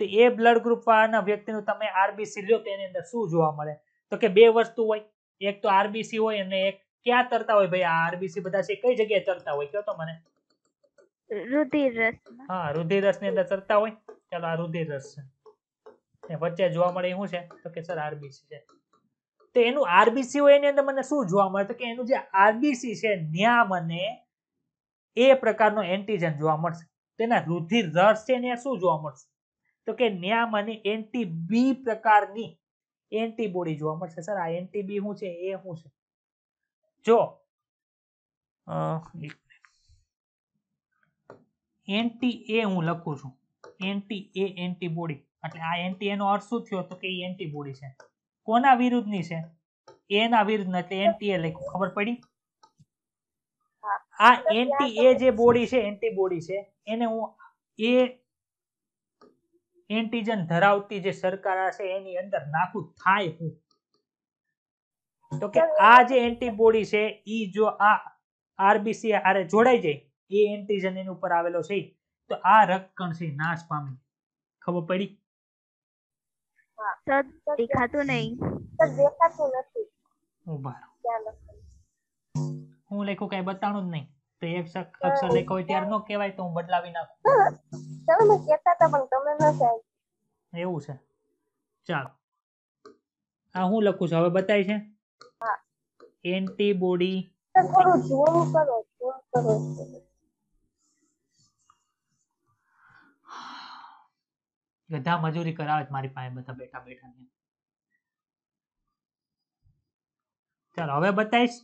તો એ બ્લડ ગ્રુપ વાળાના વ્યક્તિનું તમે આરબીસી લ્યો તો એની અંદર શું જોવા મળે તો કે બે વસ્તુ હોય એક તો આરબીસી હોય અને એક ક્યાં તરતા હોય ભાઈ આ આરબીસી બધા છે કઈ જગ્યાએ તરતા હોય કહો તો મને રુધિર રસ હા રુધિરસ ની અંદર ચડતા હોય ચાલો આ રુધિરસ છે ને વચ્ચે જોવા મળે શું છે તો કે સર આરબીસી છે તો એનું આરબીસી હોય એની અંદર મને શું જોવા મળે તો કે એનું જે આરબીસી છે ત્યાં મને એ પ્રકારનો એન્ટીજન જોવા મળશે તેના રુધિર રસ છે ને શું જોવા મળશે તો કે ત્યાં મને એન્ટી બી પ્રકારની એન્ટીબોડી જોવા મળશે સર આ એન્ટીબી શું છે એ શું છે જો એક એન્ટી એ હું લખું છું એન્ટી એ એન્ટીબોડી એટલે આ એન્ટી એનો અર્થ શું થયો તો કે એ એન્ટીબોડી છે કોના વિરુદ્ધની છે એના વિરુદ્ધ એટલે એન્ટી એ લખ્યું ખબર પડી આ એન્ટી એ જે બોડી છે એન્ટીબોડી છે એને હું એ એન્ટીજન ધરાવતી જે સરકાર છે એની અંદર નાખું થાય હું તો કે આ જે એન્ટીબોડી છે ઈ જો આ આરબીસી આરે જોડાઈ જાય એ એન્ટ્રીજન એની ઉપર આવેલો છે તો આ રક્તકણ છે નાશ પામે ખબર પડી દેખાતું નહીં હું લખું કઈ બતાણું જ નહીં તો એક અક્ષર લખ્યો હોય ત્યારે નો કહેવાય તો હું બદલાવી નાખું એવું છે ચાલો આ હું લખું છું હવે બતાય છે એન્ટીબોડી થોડું ઝૂમ કરો ઝૂમ કરો બધા મજૂરી કરાવે મારી પાસે બધા બેઠા બેઠા ચાલો હવે બતાવીશ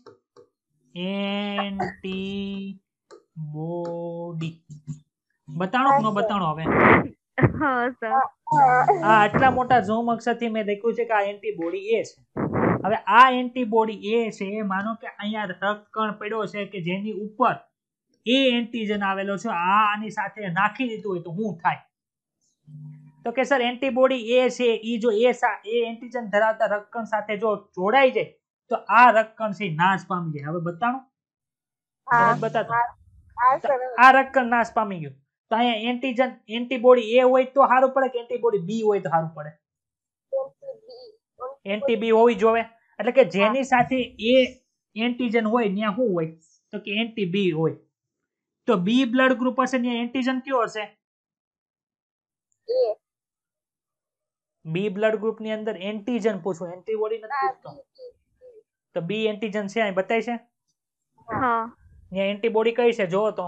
એન્ટી બતાણો નો બતાણો હવે આ આટલા મોટા ઝૂમ અક્ષરથી મેં દેખ્યું છે કે આ એન્ટીબોડી એ છે હવે આ એન્ટીબોડી એ છે એ માનો કે અહીંયા રક્તકણ પડ્યો છે કે જેની ઉપર એ એન્ટીજન આવેલો છે આ આની સાથે નાખી દીધું હોય તો હું થાય તો કે સર એન્ટીબોડી એ છે એ જો એ એ એન્ટીજન ધરાવતા રક્કણ સાથે જો જોડાઈ જાય તો આ રક્કણ છે નાશ પામી જાય હવે બતાણું આ રક્કણ નાશ પામી ગયું તો અહીંયા એન્ટીજન એન્ટીબોડી એ હોય તો સારું પડે કે એન્ટીબોડી બી હોય તો સારું પડે એન્ટીબી હોવી જોવે એટલે કે જેની સાથે એ એન્ટીજન હોય ત્યાં શું હોય તો કે એન્ટીબી હોય તો બી બ્લડ ગ્રુપ હશે ત્યાં એન્ટીજન કયો હશે બી બ્લડ ગ્રુપની અંદર એન્ટીજન પૂછું એન્ટીબોડી નથી પૂછતો તો બી એન્ટીજન છે અહીં બતાય છે હા એન્ટીબોડી કઈ છે જોવો તો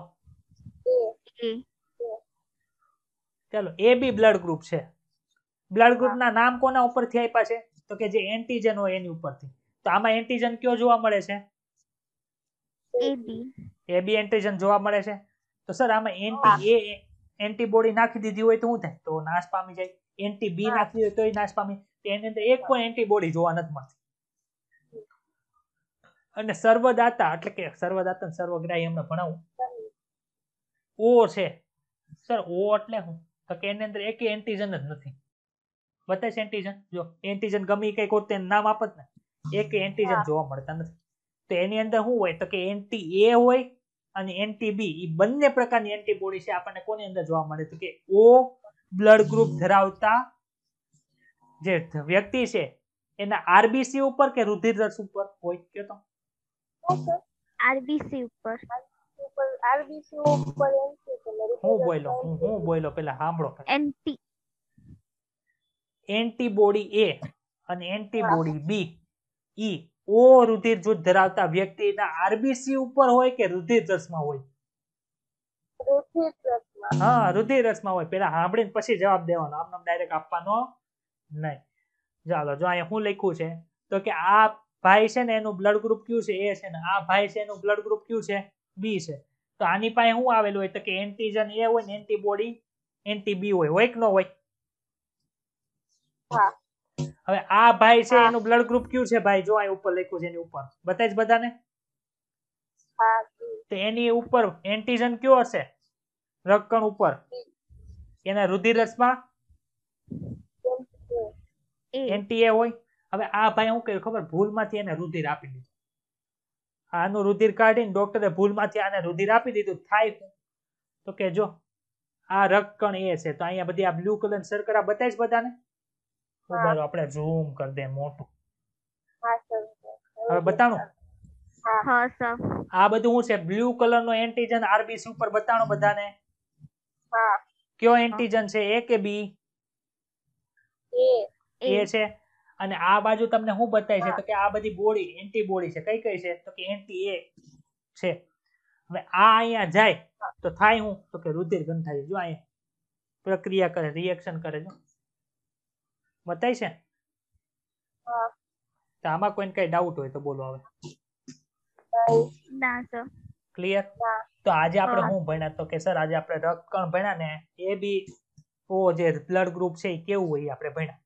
ચાલો એ બી બ્લડ ગ્રુપ છે બ્લડ ગ્રુપ ના નામ કોના ઉપર થી આપ્યા છે તો કે જે એન્ટીજન હોય એની ઉપરથી તો આમાં એન્ટીજન કયો જોવા મળે છે એ બી એન્ટીજન જોવા મળે છે તો સર આમાં એન્ટી એ એન્ટીબોડી નાખી દીધી હોય તો શું થાય તો નાશ પામી જાય એન્ટી બી નાખી હોય તોય નાશ પામી એની અંદર એક પણ એન્ટીબોડી જોવા નથી મળતી અને સર્વદાતા એટલે કે સર્વદાતા સર્વગ્રાહી એમને ભણાવું ઓ છે સર ઓ એટલે શું તો કે એની અંદર એક એન્ટીજન જ નથી બતાવે એન્ટીજન જો એન્ટીજન ગમે કઈ કોતે નામ આપત ને એક એન્ટીજન જોવા મળતા નથી તો એની અંદર શું હોય તો કે એન્ટી એ હોય અને એન્ટીબી એ બંને પ્રકારની એન્ટીબોડી છે આપણને કોની અંદર જોવા મળે તો કે ઓ બ્લડ ગ્રુપ ધરાવતા જે વ્યક્તિ છે એના આરબીસી ઉપર કે રુધિર રસ ઉપર હોય કે તો આરબીસી ઉપર આરબીસી ઉપર હું બોલો હું બોલો પેલા સાંભળો એન્ટી એન્ટીબોડી એ અને એન્ટીબોડી બી ઈ ઓ રુધિર જૂથ ધરાવતા વ્યક્તિના આરબીસી ઉપર હોય કે રુધિર રસમાં હોય હા રુધિર રસમાં હોય પેલા સાંભળીને પછી જવાબ દેવાનો આમ ડાયરેક્ટ આપવાનો નહીં ચાલો જો અહીંયા શું લખ્યું છે તો કે આ ભાઈ છે ને એનું બ્લડ ગ્રુપ કયું છે એ છે ને આ ભાઈ છે એનું બ્લડ ગ્રુપ કયું છે બી છે તો આની પાસે શું આવેલું હોય તો કે એન્ટીજન એ હોય ને એન્ટીબોડી એન્ટી બી હોય હોય કે ન હોય હા હવે આ ભાઈ છે એનું બ્લડ ગ્રુપ કયું છે ભાઈ જો અહીં ઉપર લખ્યું છે એની ઉપર બતાય જ બધાને તો એની ઉપર એન્ટીજન કયો હશે રક્કણ ઉપર એના રુધિર રસમાં એનટીએ હોય હવે આ ભાઈ હું કહ્યું ખબર ભૂલમાંથી એને રુધિર આપી દીધું આનું રુધિર કાઢીને ડોક્ટરે ભૂલમાંથી આને રુધિર આપી દીધું થાય તો કે જો આ રક્કણ એ છે તો અહીંયા બધી આ બ્લુ કલર સરકરા બતાવીશ બધાને બરાબર આપણે ઝૂમ કરી દે મોટું હવે બતાણો હા સર આ બધું શું છે બ્લુ કલર નો એન્ટીજન આરબી ઉપર બતાણો બધાને હા કયો એન્ટીજન છે એ કે બી એ એ છે અને આ બાજુ તમને શું બતાય છે તો કે આ બધી બોડી એન્ટીબોડી છે કઈ કઈ છે તો કે એન્ટી એ છે હવે આ અહીંયા જાય તો થાય હું તો કે રુધિર ગંઠાય જો અહીંયા પ્રક્રિયા કરે રિએક્શન કરે જો બતાય છે તો આમાં કોઈને કઈ ડાઉટ હોય તો બોલો હવે ના સર ક્લિયર તો આજે આપણે શું ભણ્યા તો કે સર આજે આપણે કણ ભણ્યા ને એ બી ઓ જે બ્લડ ગ્રુપ છે એ કેવું હોય આપણે ભણ્યા